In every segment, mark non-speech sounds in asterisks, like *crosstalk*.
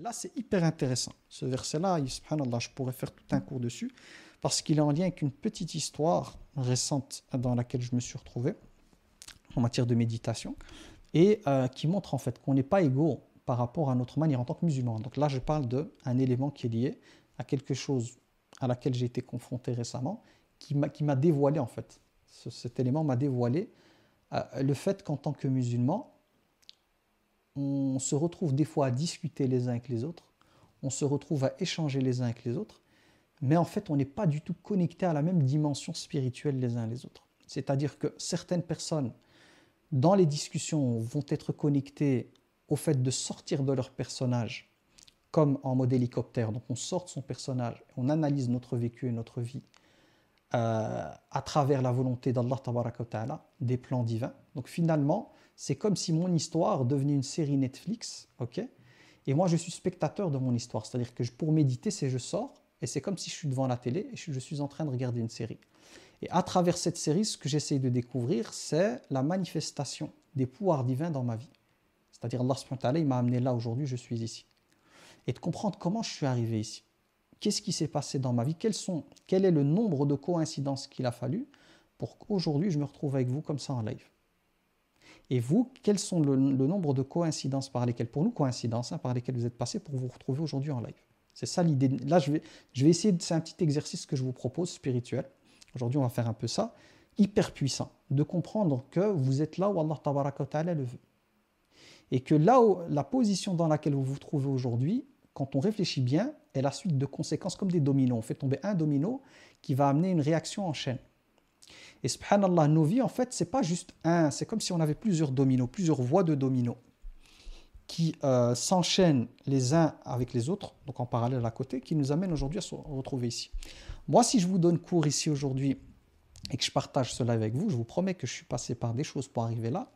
Là, c'est hyper intéressant. Ce verset-là, je pourrais faire tout un cours dessus, parce qu'il est en lien avec une petite histoire récente dans laquelle je me suis retrouvé en matière de méditation, et euh, qui montre en fait qu'on n'est pas égaux par rapport à notre manière en tant que musulman. Donc là, je parle d'un élément qui est lié à quelque chose à laquelle j'ai été confronté récemment, qui m'a dévoilé en fait. cet élément m'a dévoilé euh, le fait qu'en tant que musulman, on se retrouve des fois à discuter les uns avec les autres, on se retrouve à échanger les uns avec les autres, mais en fait on n'est pas du tout connecté à la même dimension spirituelle les uns les autres. C'est-à-dire que certaines personnes, dans les discussions, vont être connectées au fait de sortir de leur personnage, comme en mode hélicoptère. Donc on sort son personnage, on analyse notre vécu et notre vie euh, à travers la volonté d'Allah, des plans divins. Donc finalement, c'est comme si mon histoire devenait une série Netflix, ok Et moi, je suis spectateur de mon histoire. C'est-à-dire que pour méditer, c'est je sors et c'est comme si je suis devant la télé et je suis en train de regarder une série. Et à travers cette série, ce que j'essaye de découvrir, c'est la manifestation des pouvoirs divins dans ma vie. C'est-à-dire, Allah m'a amené là aujourd'hui, je suis ici. Et de comprendre comment je suis arrivé ici. Qu'est-ce qui s'est passé dans ma vie Quel est le nombre de coïncidences qu'il a fallu pour qu'aujourd'hui je me retrouve avec vous comme ça en live et vous, quels sont le, nombre de coïncidences par lesquelles, pour nous, coïncidences hein, par lesquelles vous êtes passé pour vous retrouver aujourd'hui en live C'est ça l'idée. Là, je vais, je vais essayer, c'est un petit exercice que je vous propose spirituel. Aujourd'hui, on va faire un peu ça. Hyper puissant. De comprendre que vous êtes là où Allah Ta'ala le veut. Et que là, la position dans laquelle vous vous trouvez aujourd'hui, quand on réfléchit bien, est la suite de conséquences comme des dominos. On fait tomber un domino qui va amener une réaction en chaîne. Et subhanallah, nos vies, en fait, c'est pas juste un, c'est comme si on avait plusieurs dominos, plusieurs voies de dominos qui euh, s'enchaînent les uns avec les autres, donc en parallèle à côté, qui nous amènent aujourd'hui à se retrouver ici. Moi, si je vous donne cours ici aujourd'hui et que je partage cela avec vous, je vous promets que je suis passé par des choses pour arriver là,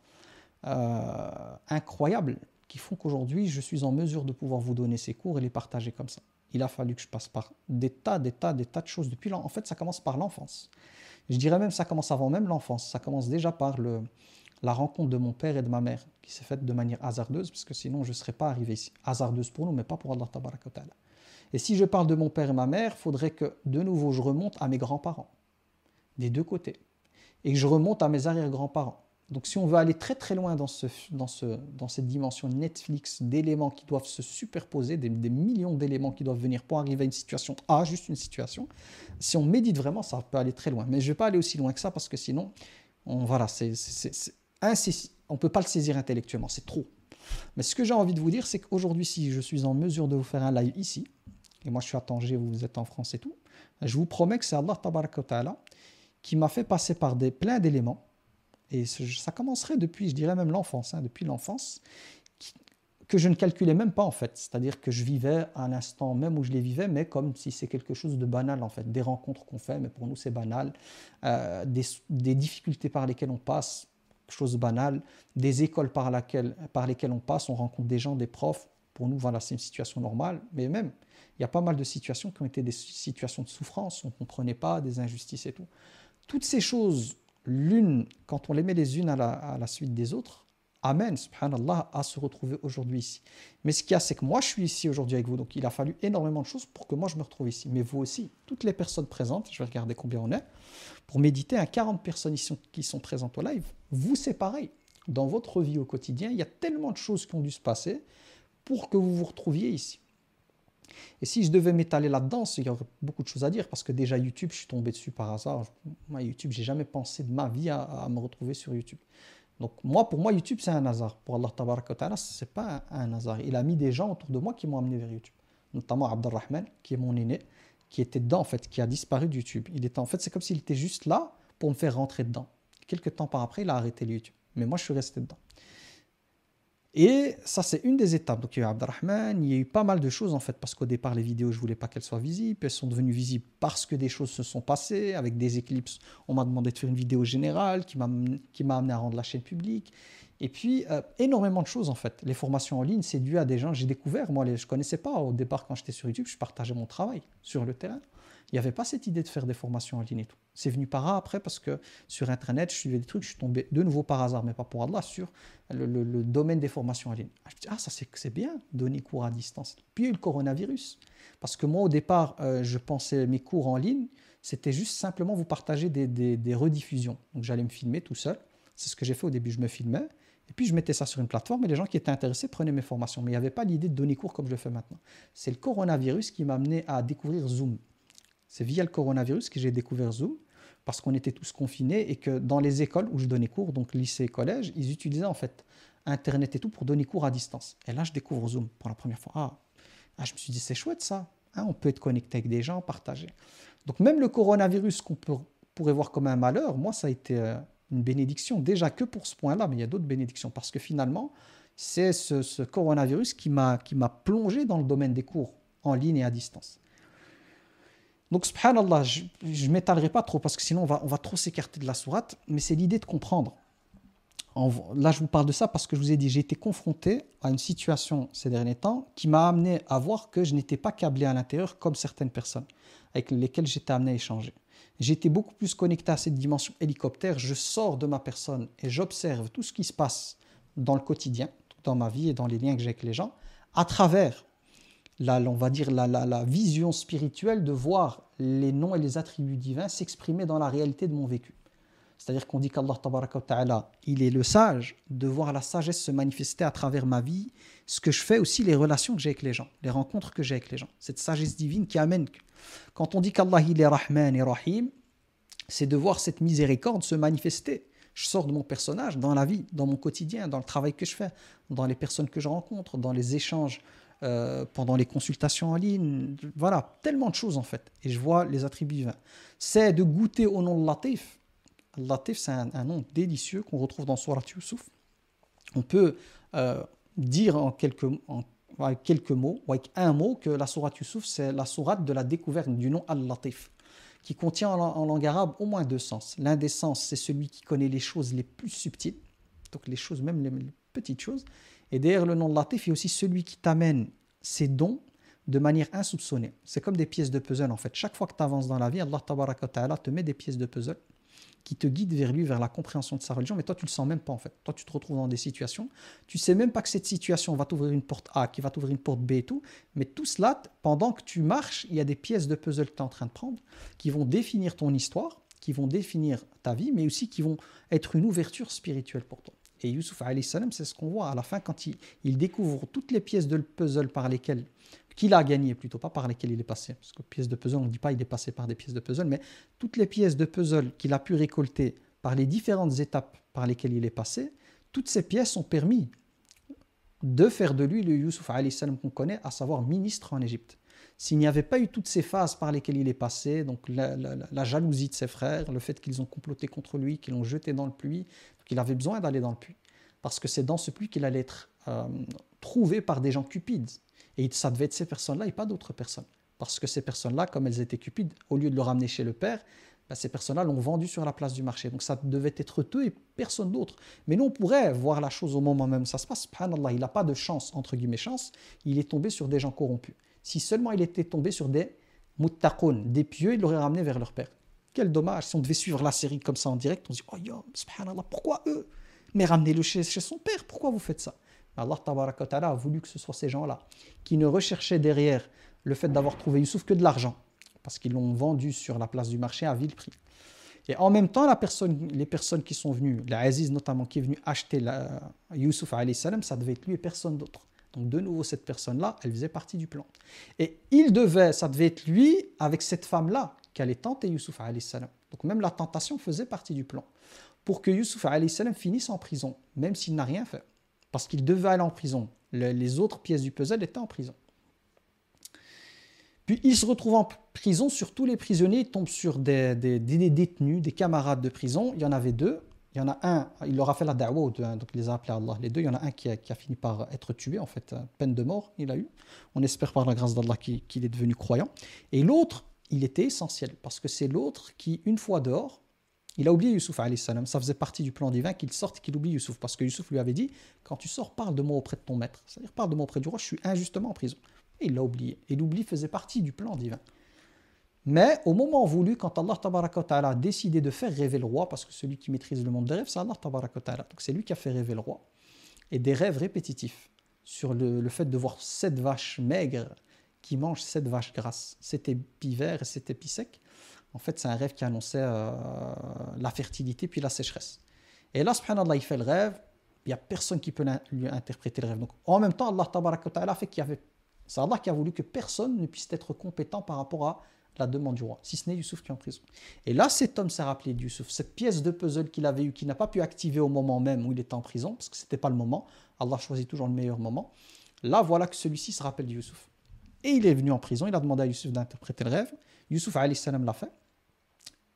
euh, incroyables, qui font qu'aujourd'hui, je suis en mesure de pouvoir vous donner ces cours et les partager comme ça. Il a fallu que je passe par des tas, des tas, des tas de choses depuis là. En fait, ça commence par l'enfance. Je dirais même ça commence avant même l'enfance, ça commence déjà par le, la rencontre de mon père et de ma mère, qui s'est faite de manière hasardeuse, parce que sinon je ne serais pas arrivé ici. Hasardeuse pour nous, mais pas pour Allah Ta'ala. Et si je parle de mon père et ma mère, il faudrait que de nouveau je remonte à mes grands-parents, des deux côtés, et que je remonte à mes arrière-grands-parents. Donc si on veut aller très très loin dans, ce, dans, ce, dans cette dimension Netflix d'éléments qui doivent se superposer, des, millions d'éléments qui doivent venir pour arriver à une situation A, juste une situation, si on médite vraiment, ça peut aller très loin. Mais je ne vais pas aller aussi loin que ça parce que sinon, on, voilà, on ne peut pas le saisir intellectuellement, c'est trop. Mais ce que j'ai envie de vous dire, c'est qu'aujourd'hui, si je suis en mesure de vous faire un live ici, et moi je suis à Tanger, vous, êtes en France et tout, je vous promets que c'est Allah qui m'a fait passer par des, plein d'éléments et ça commencerait depuis, je dirais même l'enfance, hein, depuis l'enfance, que je ne calculais même pas en fait. C'est-à-dire que je vivais à instant, même où je les vivais, mais comme si c'est quelque chose de banal en fait. Des rencontres qu'on fait, mais pour nous c'est banal. Euh, des, difficultés par lesquelles on passe, chose banale. Des écoles par, par lesquelles on passe, on rencontre des gens, des profs. Pour nous, voilà, c'est une situation normale. Mais même, il y a pas mal de situations qui ont été des situations de souffrance, on ne comprenait pas, des injustices et tout. Toutes ces choses l'une, quand on les met les unes à la, suite des autres, Amen, subhanallah, à se retrouver aujourd'hui ici. Mais ce qu'il y a, c'est que moi, je suis ici aujourd'hui avec vous. Donc, il a fallu énormément de choses pour que moi, je me retrouve ici. Mais vous aussi, toutes les personnes présentes, je vais regarder combien on est, pour méditer à 40 personnes qui sont présentes au live, vous, c'est pareil. Dans votre vie au quotidien, il y a tellement de choses qui ont dû se passer pour que vous vous retrouviez ici. Et si je devais m'étaler là-dedans, il y aurait beaucoup de choses à dire parce que déjà YouTube, je suis tombé dessus par hasard. Moi, YouTube, j'ai jamais pensé de ma vie à, me retrouver sur YouTube. Donc moi, pour moi, YouTube, c'est un hasard. Pour Allah Ta'ala, ce n'est pas un, hasard. Il a mis des gens autour de moi qui m'ont amené vers YouTube. Notamment Abdelrahman, qui est mon aîné, qui était dedans en fait, qui a disparu de YouTube. Il était en fait, c'est comme s'il était juste là pour me faire rentrer dedans. Quelque temps par après, il a arrêté YouTube. Mais moi, je suis resté dedans. Et ça, c'est une des étapes. Donc, il y a eu Abdelrahman, il y a eu pas mal de choses en fait, parce qu'au départ, les vidéos, je voulais pas qu'elles soient visibles. Elles sont devenues visibles parce que des choses se sont passées. Avec des éclipses, on m'a demandé de faire une vidéo générale qui m'a amené à rendre la chaîne publique. Et puis, euh, énormément de choses en fait. Les formations en ligne, c'est dû à des gens. J'ai découvert, moi, je ne connaissais pas au départ quand j'étais sur YouTube, je partageais mon travail sur le terrain. Il n'y avait pas cette idée de faire des formations en ligne et tout. C'est venu par là après parce que sur Internet, je suivais des trucs, je suis tombé de nouveau par hasard, mais pas pour Allah, sur le, domaine des formations en ligne. Ah, je me dis, ah, ça c'est bien, donner cours à distance. Puis il y a eu le coronavirus. Parce que moi, au départ, euh, je pensais mes cours en ligne, c'était juste simplement vous partager des rediffusions. Donc j'allais me filmer tout seul. C'est ce que j'ai fait au début, je me filmais. Et puis je mettais ça sur une plateforme et les gens qui étaient intéressés prenaient mes formations. Mais il n'y avait pas l'idée de donner cours comme je le fais maintenant. C'est le coronavirus qui m'a amené à découvrir Zoom. C'est via le coronavirus que j'ai découvert Zoom parce qu'on était tous confinés et que dans les écoles où je donnais cours, donc lycée et collège, ils utilisaient en fait Internet et tout pour donner cours à distance. Et là, je découvre Zoom pour la première fois. Ah, ah je me suis dit, c'est chouette ça. Hein, on peut être connecté avec des gens, partager. Donc même le coronavirus qu'on pourrait voir comme un malheur, moi, ça a été euh, une bénédiction, déjà que pour ce point-là, mais il y a d'autres bénédictions, parce que finalement, c'est ce, coronavirus qui m'a plongé dans le domaine des cours en ligne et à distance. Donc, subhanallah, je ne m'étalerai pas trop parce que sinon on va, on va trop s'écarter de la sourate, mais c'est l'idée de comprendre. là, je vous parle de ça parce que je vous ai dit, j'ai été confronté à une situation ces derniers temps qui m'a amené à voir que je n'étais pas câblé à l'intérieur comme certaines personnes avec lesquelles j'étais amené à échanger j'étais beaucoup plus connecté à cette dimension hélicoptère. Je sors de ma personne et j'observe tout ce qui se passe dans le quotidien, dans ma vie et dans les liens que j'ai avec les gens, à travers, la, on va dire, la vision spirituelle de voir les noms et les attributs divins s'exprimer dans la réalité de mon vécu. C'est-à-dire qu'on dit qu'Allah il est le sage, de voir la sagesse se manifester à travers ma vie, ce que je fais aussi, les relations que j'ai avec les gens, les rencontres que j'ai avec les gens. Cette sagesse divine qui amène. Quand on dit qu'Allah il est Rahman et Rahim, c'est de voir cette miséricorde se manifester. Je sors de mon personnage dans la vie, dans mon quotidien, dans le travail que je fais, dans les personnes que je rencontre, dans les échanges, euh, pendant les consultations en ligne. Voilà, tellement de choses en fait. Et je vois les attributs divins. C'est de goûter au nom de Latif Latif, c'est un, nom délicieux qu'on retrouve dans Surat Yusuf. On peut euh, dire en quelques, quelques mots, ou avec un mot, que la Surat Yusuf, c'est la sourate de la découverte du nom Al-Latif, qui contient en, langue arabe au moins deux sens. L'un des sens, c'est celui qui connaît les choses les plus subtiles, donc les choses, même les, petites choses. Et derrière le nom de Latif, il aussi celui qui t'amène ses dons de manière insoupçonnée. C'est comme des pièces de puzzle en fait. Chaque fois que tu avances dans la vie, Allah ta'ala te met des pièces de puzzle qui te guide vers lui, vers la compréhension de sa religion, mais toi, tu ne le sens même pas en fait. Toi, tu te retrouves dans des situations, tu sais même pas que cette situation va t'ouvrir une porte A, qui va t'ouvrir une porte B et tout, mais tout cela, pendant que tu marches, il y a des pièces de puzzle que tu es en train de prendre qui vont définir ton histoire, qui vont définir ta vie, mais aussi qui vont être une ouverture spirituelle pour toi. Et Yusuf, c'est ce qu'on voit à la fin quand il, il découvre toutes les pièces de puzzle par lesquelles qu'il a gagné plutôt, pas par lesquels il est passé. Parce que pièces de puzzle, on ne dit pas il est passé par des pièces de puzzle, mais toutes les pièces de puzzle qu'il a pu récolter par les différentes étapes par lesquelles il est passé, toutes ces pièces ont permis de faire de lui le Yusuf qu'on connaît, à savoir ministre en Égypte. S'il n'y avait pas eu toutes ces phases par lesquelles il est passé, donc la, jalousie de ses frères, le fait qu'ils ont comploté contre lui, qu'ils l'ont jeté dans le puits, qu'il avait besoin d'aller dans le puits, parce que c'est dans ce puits qu'il allait être euh, trouvé par des gens cupides, et ça devait être ces personnes-là et pas d'autres personnes. Parce que ces personnes-là, comme elles étaient cupides, au lieu de le ramener chez le père, bah, ces personnes-là l'ont vendu sur la place du marché. Donc ça devait être eux et personne d'autre. Mais nous, on pourrait voir la chose au moment même ça se passe. Subhanallah, il n'a pas de chance, entre guillemets chance, il est tombé sur des gens corrompus. Si seulement il était tombé sur des muttaqoun, des pieux, il l'aurait ramené vers leur père. Quel dommage, si on devait suivre la série comme ça en direct, on se dit, oh yo, subhanallah, pourquoi eux Mais ramenez-le chez son père, pourquoi vous faites ça Allah a voulu que ce soit ces gens-là qui ne recherchaient derrière le fait d'avoir trouvé Youssouf que de l'argent, parce qu'ils l'ont vendu sur la place du marché à vil prix. Et en même temps, la personne, les personnes qui sont venues, aziz notamment, qui est venu acheter la, Youssouf, ça devait être lui et personne d'autre. Donc de nouveau, cette personne-là, elle faisait partie du plan. Et il devait, ça devait être lui avec cette femme-là qui allait tenter Youssouf. Donc même la tentation faisait partie du plan. Pour que Youssouf finisse en prison, même s'il n'a rien fait parce qu'il devait aller en prison. les autres pièces du puzzle étaient en prison. Puis il se retrouve en prison, sur tous les prisonniers, il tombe sur des, détenus, des camarades de prison. Il y en avait deux. Il y en a un, il leur a fait la da'wa hein, donc il les a appelés à Allah. Les deux, il y en a un qui a, fini par être tué, en fait, hein, peine de mort, il a eu. On espère par la grâce d'Allah qu'il est devenu croyant. Et l'autre, il était essentiel, parce que c'est l'autre qui, une fois dehors, il a oublié Yusuf salam. Ça faisait partie du plan divin qu'il sorte qu'il oublie Yusuf. Parce que Yusuf lui avait dit Quand tu sors, parle de moi auprès de ton maître. C'est-à-dire, parle de moi auprès du roi, je suis injustement en prison. Et il l'a oublié. Et l'oubli faisait partie du plan divin. Mais au moment voulu, quand Allah ta'ala a décidé de faire rêver le roi, parce que celui qui maîtrise le monde des rêves, c'est Allah Donc c'est lui qui a fait rêver le roi. Et des rêves répétitifs sur le, fait de voir sept vaches maigres qui mangent sept vaches grasses. C'était vert et c'était sec. En fait, c'est un rêve qui annonçait euh, la fertilité puis la sécheresse. Et là, subhanallah, il fait le rêve. Il n'y a personne qui peut lui interpréter le rêve. Donc, en même temps, Allah ta'ala fait qu'il y avait... C'est Allah qui a voulu que personne ne puisse être compétent par rapport à la demande du roi, si ce n'est Youssouf qui est en prison. Et là, cet homme s'est rappelé de Youssouf, cette pièce de puzzle qu'il avait eue, qu'il n'a pas pu activer au moment même où il était en prison, parce que ce n'était pas le moment. Allah choisit toujours le meilleur moment. Là, voilà que celui-ci se rappelle de Youssouf. Et il est venu en prison, il a demandé à Youssouf d'interpréter le rêve. Youssouf, l'a fait.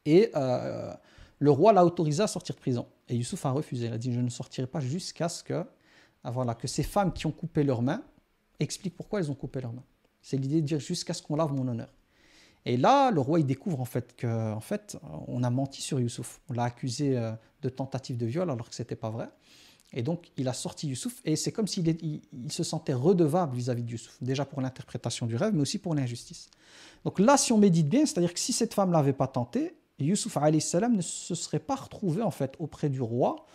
Et euh, le roi l'a autorisé à sortir de prison. Et Youssouf a refusé. Il a dit Je ne sortirai pas jusqu'à ce que, ah, voilà, que ces femmes qui ont coupé leurs mains expliquent pourquoi elles ont coupé leurs mains. C'est l'idée de dire jusqu'à ce qu'on lave mon honneur. Et là, le roi, il découvre en fait que, en fait, on a menti sur Youssouf. On l'a accusé euh, de tentative de viol alors que ce n'était pas vrai. Et donc, il a sorti Youssouf et c'est comme s'il il, se sentait redevable vis-à-vis de Youssouf, déjà pour l'interprétation du rêve, mais aussi pour l'injustice. Donc là, si on médite bien, c'est-à-dire que si cette femme l'avait pas tenté, Yusuf salam ne se serait pas retrouvé en fait auprès du roi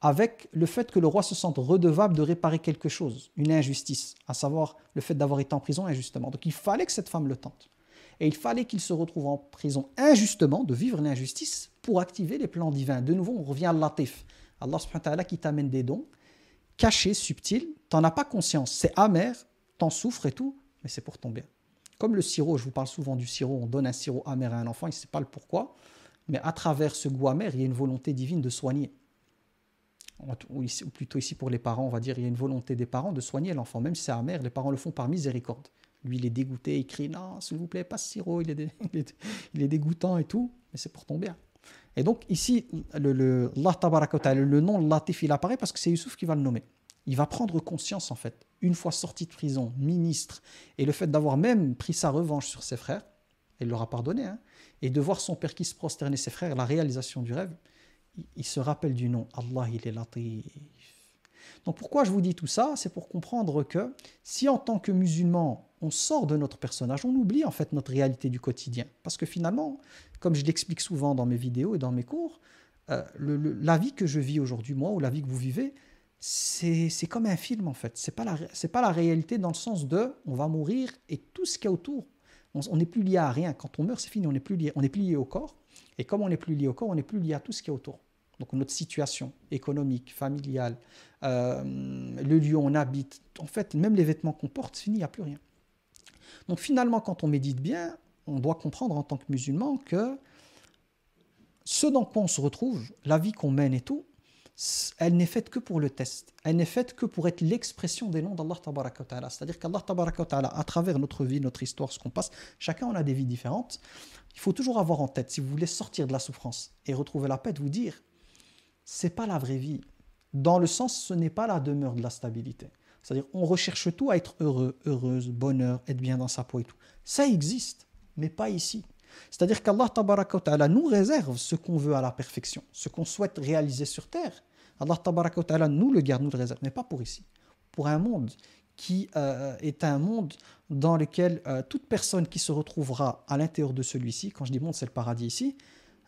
avec le fait que le roi se sente redevable de réparer quelque chose, une injustice, à savoir le fait d'avoir été en prison injustement. Donc il fallait que cette femme le tente. Et il fallait qu'il se retrouve en prison injustement, de vivre l'injustice, pour activer les plans divins. De nouveau, on revient à l'atif. Allah subhanahu wa ta'ala qui t'amène des dons, cachés, subtils, t'en as pas conscience, c'est amer, t'en souffres et tout, mais c'est pour ton bien. Comme le sirop, je vous parle souvent du sirop, on donne un sirop amer à un enfant, il ne sait pas le pourquoi, mais à travers ce goût amer, il y a une volonté divine de soigner. Ou, plutôt ici pour les parents, on va dire, il y a une volonté des parents de soigner l'enfant, même si c'est amer, les parents le font par miséricorde. Lui, il est dégoûté, il crie non, s'il vous plaît, pas ce sirop, *laughs* il est, dégoûtant et tout, mais c'est pour ton bien. Et donc ici, le, le, le nom Latif, il apparaît parce que c'est Yusuf qui va le nommer. Il va prendre conscience en fait une fois sorti de prison, ministre, et le fait d'avoir même pris sa revanche sur ses frères, elle leur a pardonné, hein, et de voir son père qui se prosterner ses frères, la réalisation du rêve, il, se rappelle du nom. Allah, il est latif. Donc pourquoi je vous dis tout ça C'est pour comprendre que si en tant que musulman, on sort de notre personnage, on oublie en fait notre réalité du quotidien. Parce que finalement, comme je l'explique souvent dans mes vidéos et dans mes cours, euh, la vie que je vis aujourd'hui, moi, ou la vie que vous vivez, c'est comme un film en fait. C'est pas la c'est pas la réalité dans le sens de on va mourir et tout ce qu'il y a autour. On n'est plus lié à rien. Quand on meurt, c'est fini. On n'est plus lié. On est plus au corps. Et comme on n'est plus lié au corps, on n'est plus lié à tout ce qu'il y a autour. Donc notre situation économique, familiale, euh, le lieu où on habite, en fait, même les vêtements qu'on porte, c'est fini. Il n'y a plus rien. Donc finalement, quand on médite bien, on doit comprendre en tant que musulman que ce dans quoi on se retrouve, la vie qu'on mène et tout, elle n'est faite que pour le test. Elle n'est faite que pour être l'expression des noms d'Allah Ta'ala. C'est-à-dire qu'Allah Ta'ala, à travers notre vie, notre histoire, ce qu'on passe, chacun on a des vies différentes. Il faut toujours avoir en tête, si vous voulez sortir de la souffrance et retrouver la paix, de vous dire, c'est pas la vraie vie. Dans le sens, ce n'est pas la demeure de la stabilité. C'est-à-dire, on recherche tout à être heureux, heureuse, bonheur, être bien dans sa peau et tout. Ça existe, mais pas ici. C'est-à-dire qu'Allah Ta'ala nous réserve ce qu'on veut à la perfection, ce qu'on souhaite réaliser sur terre Allah nous le garde, nous le réserve, mais pas pour ici, pour un monde qui euh, est un monde dans lequel euh, toute personne qui se retrouvera à l'intérieur de celui-ci, quand je dis monde, c'est le paradis ici,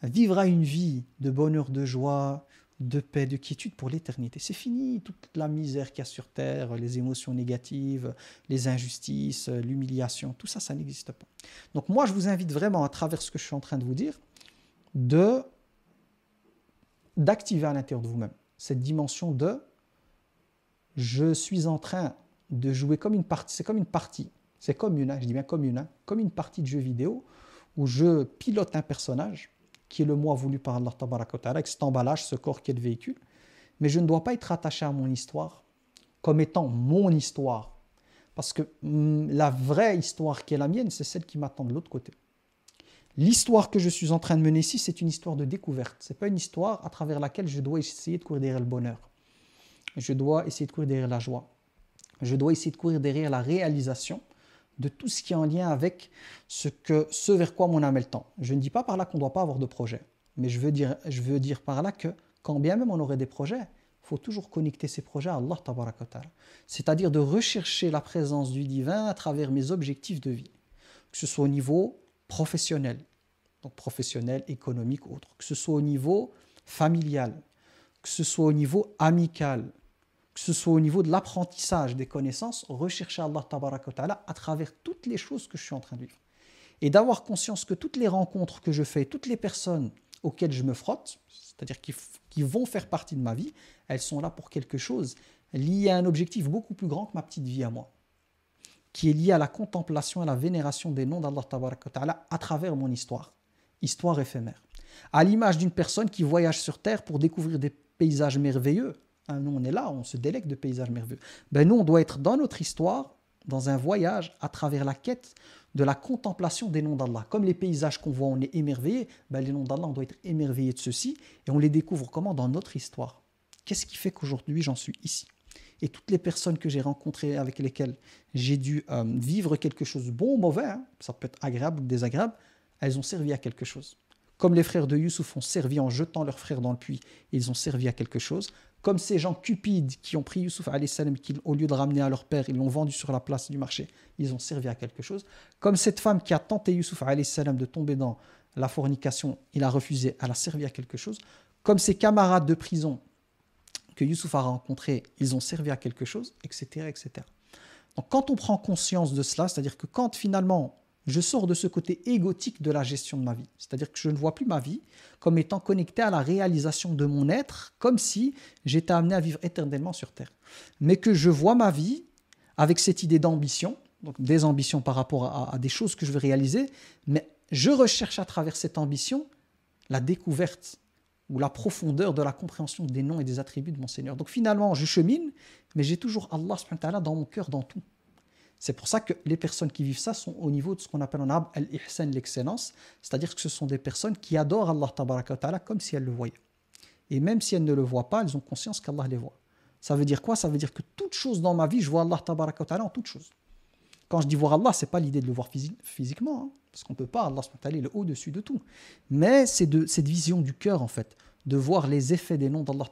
vivra une vie de bonheur, de joie, de paix, de quiétude pour l'éternité. C'est fini, toute la misère qu'il y a sur Terre, les émotions négatives, les injustices, l'humiliation, tout ça, ça n'existe pas. Donc moi, je vous invite vraiment, à travers ce que je suis en train de vous dire, de d'activer à l'intérieur de vous-même cette dimension de je suis en train de jouer comme une partie, c'est comme une partie, c'est comme une, hein, je dis bien comme une, hein, comme une partie de jeu vidéo où je pilote un personnage qui est le moi voulu par Allah Ta'ala, avec cet emballage, ce corps qui est le véhicule, mais je ne dois pas être attaché à mon histoire comme étant mon histoire, parce que hum, la vraie histoire qui est la mienne, c'est celle qui m'attend de l'autre côté. L'histoire que je suis en train de mener ici, c'est une histoire de découverte. Ce n'est pas une histoire à travers laquelle je dois essayer de courir derrière le bonheur. Je dois essayer de courir derrière la joie. Je dois essayer de courir derrière la réalisation de tout ce qui est en lien avec ce, que, ce vers quoi mon âme le temps. Je ne dis pas par là qu'on ne doit pas avoir de projet, mais je veux dire, par là que quand bien même on aurait des projets, il faut toujours connecter ces projets à Allah C'est-à-dire de rechercher la présence du divin à travers mes objectifs de vie, que ce soit au niveau professionnel, donc professionnel, économique, autre, que ce soit au niveau familial, que ce soit au niveau amical, que ce soit au niveau de l'apprentissage des connaissances, rechercher Allah ta'ala à travers toutes les choses que je suis en train de vivre. Et d'avoir conscience que toutes les rencontres que je fais, toutes les personnes auxquelles je me frotte, c'est-à-dire qui, qui, vont faire partie de ma vie, elles sont là pour quelque chose lié à un objectif beaucoup plus grand que ma petite vie à moi qui est lié à la contemplation, et à la vénération des noms d'Allah à travers mon histoire, histoire éphémère. À l'image d'une personne qui voyage sur Terre pour découvrir des paysages merveilleux. Hein, nous, on est là, on se délecte de paysages merveilleux. Ben, nous, on doit être dans notre histoire, dans un voyage à travers la quête de la contemplation des noms d'Allah. Comme les paysages qu'on voit, on est émerveillé, ben, les noms d'Allah, on doit être émerveillé de ceci et on les découvre comment Dans notre histoire. Qu'est-ce qui fait qu'aujourd'hui j'en suis ici et toutes les personnes que j'ai rencontrées avec lesquelles j'ai dû euh, vivre quelque chose, bon ou mauvais, hein, ça peut être agréable ou désagréable, elles ont servi à quelque chose. Comme les frères de Youssouf ont servi en jetant leurs frères dans le puits, ils ont servi à quelque chose. Comme ces gens cupides qui ont pris Youssouf salam qui, au lieu de ramener à leur père, ils l'ont vendu sur la place du marché, ils ont servi à quelque chose. Comme cette femme qui a tenté Youssouf de tomber dans la fornication, il a refusé, elle a servi à quelque chose. Comme ses camarades de prison que Youssouf a rencontré, ils ont servi à quelque chose, etc., etc. Donc quand on prend conscience de cela, c'est-à-dire que quand finalement je sors de ce côté égotique de la gestion de ma vie, c'est-à-dire que je ne vois plus ma vie comme étant connectée à la réalisation de mon être, comme si j'étais amené à vivre éternellement sur Terre, mais que je vois ma vie avec cette idée d'ambition, donc des ambitions par rapport à des choses que je veux réaliser, mais je recherche à travers cette ambition la découverte ou la profondeur de la compréhension des noms et des attributs de mon Seigneur. Donc finalement, je chemine, mais j'ai toujours Allah dans mon cœur, dans tout. C'est pour ça que les personnes qui vivent ça sont au niveau de ce qu'on appelle en arabe al l'excellence, c'est-à-dire que ce sont des personnes qui adorent Allah comme si elles le voyaient. Et même si elles ne le voient pas, elles ont conscience qu'Allah les voit. Ça veut dire quoi Ça veut dire que toute chose dans ma vie, je vois Allah en toute chose. Quand je dis voir Allah, c'est pas l'idée de le voir physiquement, hein, parce qu'on peut pas, Allah est le au-dessus de tout. Mais c'est de cette vision du cœur, en fait, de voir les effets des noms d'Allah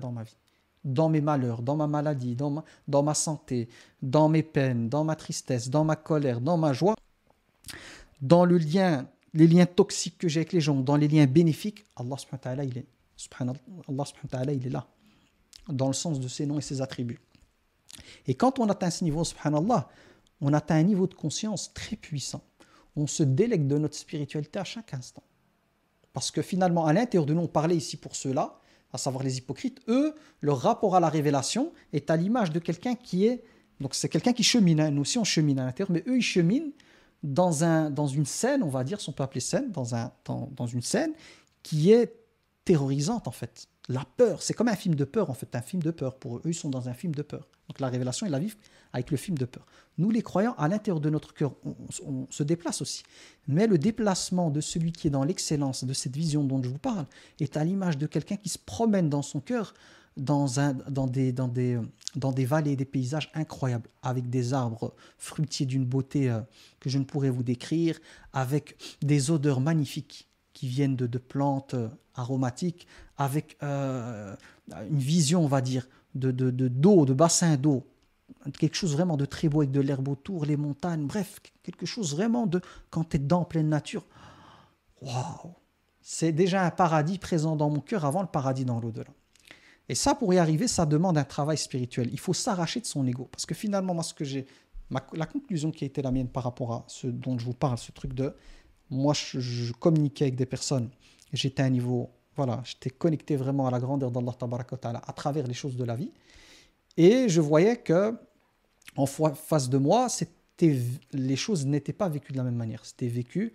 dans ma vie, dans mes malheurs, dans ma maladie, dans ma, dans ma santé, dans mes peines, dans ma tristesse, dans ma colère, dans ma joie, dans le lien, les liens toxiques que j'ai avec les gens, dans les liens bénéfiques, Allah il est, Allah il est là, dans le sens de ses noms et ses attributs. Et quand on atteint ce niveau, subhanallah, on atteint un niveau de conscience très puissant. On se délègue de notre spiritualité à chaque instant. Parce que finalement, à l'intérieur de nous, on parlait ici pour ceux-là, à savoir les hypocrites, eux, leur rapport à la révélation est à l'image de quelqu'un qui est... Donc c'est quelqu'un qui chemine, hein, nous aussi on chemine à l'intérieur, mais eux ils cheminent dans, un, dans une scène, on va dire, si on peut appeler scène, dans, un, dans une scène qui est terrorisante en fait. La peur, c'est comme un film de peur en fait, un film de peur. Pour eux, ils sont dans un film de peur. Donc la révélation, ils la vivent avec le film de peur. Nous, les croyants, à l'intérieur de notre cœur, on, se déplace aussi. Mais le déplacement de celui qui est dans l'excellence de cette vision dont je vous parle est à l'image de quelqu'un qui se promène dans son cœur dans, des, dans, des, dans des vallées, des paysages incroyables, avec des arbres fruitiers d'une beauté euh, que je ne pourrais vous décrire, avec des odeurs magnifiques qui viennent de, plantes euh, aromatiques, avec euh, une vision, on va dire, de d'eau, de, bassin d'eau, quelque chose vraiment de très beau avec de l'herbe autour, les montagnes, bref, quelque chose vraiment de quand tu es dans pleine nature. Waouh C'est déjà un paradis présent dans mon cœur avant le paradis dans l'au-delà. Et ça, pour y arriver, ça demande un travail spirituel. Il faut s'arracher de son ego. Parce que finalement, moi, ce que j'ai, la conclusion qui a été la mienne par rapport à ce dont je vous parle, ce truc de moi, je, communiquais avec des personnes. J'étais à un niveau, voilà, j'étais connecté vraiment à la grandeur d'Allah Ta'ala à travers les choses de la vie. Et je voyais que en face de moi, les choses n'étaient pas vécues de la même manière. C'était vécu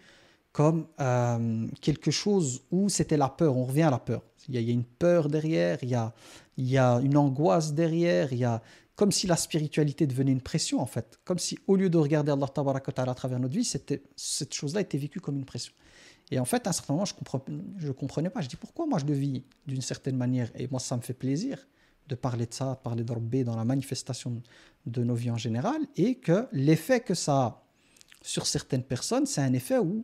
comme euh, quelque chose où c'était la peur. On revient à la peur. Il y a, une peur derrière, il il y a une angoisse derrière, il y a, comme si la spiritualité devenait une pression en fait, comme si au lieu de regarder Allah Ta'ala à travers notre vie, c'était, cette chose-là était vécue comme une pression. Et en fait, à un certain moment, je ne comprenais pas. Je dis pourquoi moi je le vis d'une certaine manière et moi ça me fait plaisir de parler de ça, de parler d'Orbé dans la manifestation de nos vies en général et que l'effet que ça a sur certaines personnes, c'est un effet où,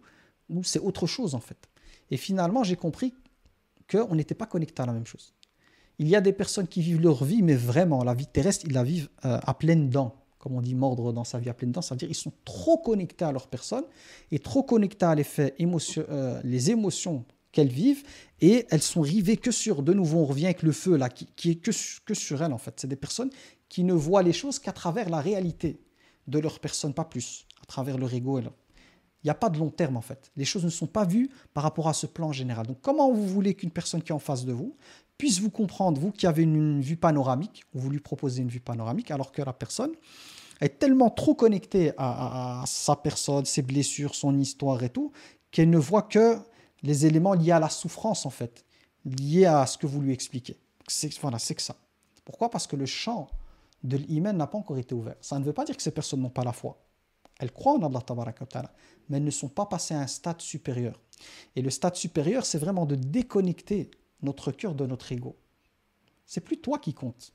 où c'est autre chose en fait. Et finalement, j'ai compris qu'on n'était pas connecté à la même chose. Il y a des personnes qui vivent leur vie, mais vraiment, la vie terrestre, ils la vivent euh, à pleines dents. Comme on dit mordre dans sa vie à pleines dents, ça veut dire qu'ils sont trop connectés à leur personne et trop connectés à l'effet émotion, euh, les émotions qu'elles vivent et elles sont rivées que sur, de nouveau, on revient avec le feu là, qui, est que, sur elles en fait. C'est des personnes qui ne voient les choses qu'à travers la réalité de leur personne, pas plus, à travers leur ego il n'y a pas de long terme en fait. Les choses ne sont pas vues par rapport à ce plan général. Donc comment vous voulez qu'une personne qui est en face de vous puisse vous comprendre, vous qui avez une, vue panoramique, ou vous lui proposez une vue panoramique, alors que la personne est tellement trop connectée à, sa personne, ses blessures, son histoire et tout, qu'elle ne voit que les éléments liés à la souffrance, en fait, liés à ce que vous lui expliquez. C'est, voilà, c'est que ça. Pourquoi Parce que le champ de l'hymen n'a pas encore été ouvert. Ça ne veut pas dire que ces personnes n'ont pas la foi. Elles croient en Allah Ta'ala, mais elles ne sont pas passées à un stade supérieur. Et le stade supérieur, c'est vraiment de déconnecter notre cœur de notre ego. C'est plus toi qui compte.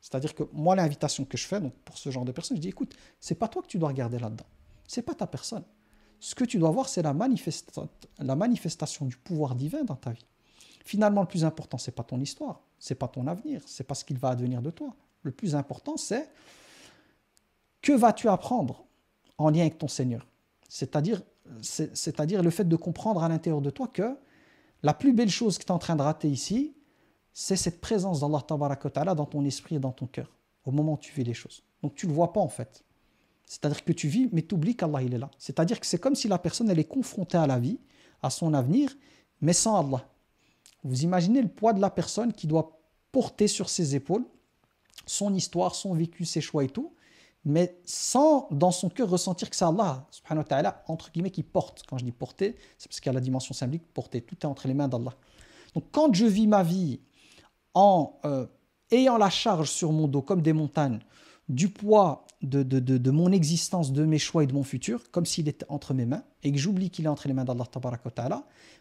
C'est-à-dire que moi, l'invitation que je fais donc pour ce genre de personnes, je dis écoute, c'est pas toi que tu dois regarder là-dedans. C'est pas ta personne. Ce que tu dois voir, c'est la, la manifestation du pouvoir divin dans ta vie. Finalement, le plus important, c'est pas ton histoire, c'est pas ton avenir, c'est pas ce qu'il va advenir de toi. Le plus important, c'est que vas-tu apprendre en lien avec ton Seigneur C'est-à-dire, c'est-à-dire le fait de comprendre à l'intérieur de toi que la plus belle chose que tu es en train de rater ici, c'est cette présence d'Allah Ta'ala dans ton esprit et dans ton cœur, au moment où tu vis les choses. Donc tu ne le vois pas en fait. C'est-à-dire que tu vis, mais tu oublies qu'Allah il est là. C'est-à-dire que c'est comme si la personne elle est confrontée à la vie, à son avenir, mais sans Allah. Vous imaginez le poids de la personne qui doit porter sur ses épaules son histoire, son vécu, ses choix et tout, mais sans dans son cœur ressentir que c'est Allah, subhanahu wa ta'ala, entre guillemets, qui porte. Quand je dis porter, c'est parce qu'il y a la dimension symbolique, porter, tout est entre les mains d'Allah. Donc quand je vis ma vie en euh, ayant la charge sur mon dos, comme des montagnes, du poids de, mon existence, de mes choix et de mon futur, comme s'il était entre mes mains, et que j'oublie qu'il est entre les mains d'Allah,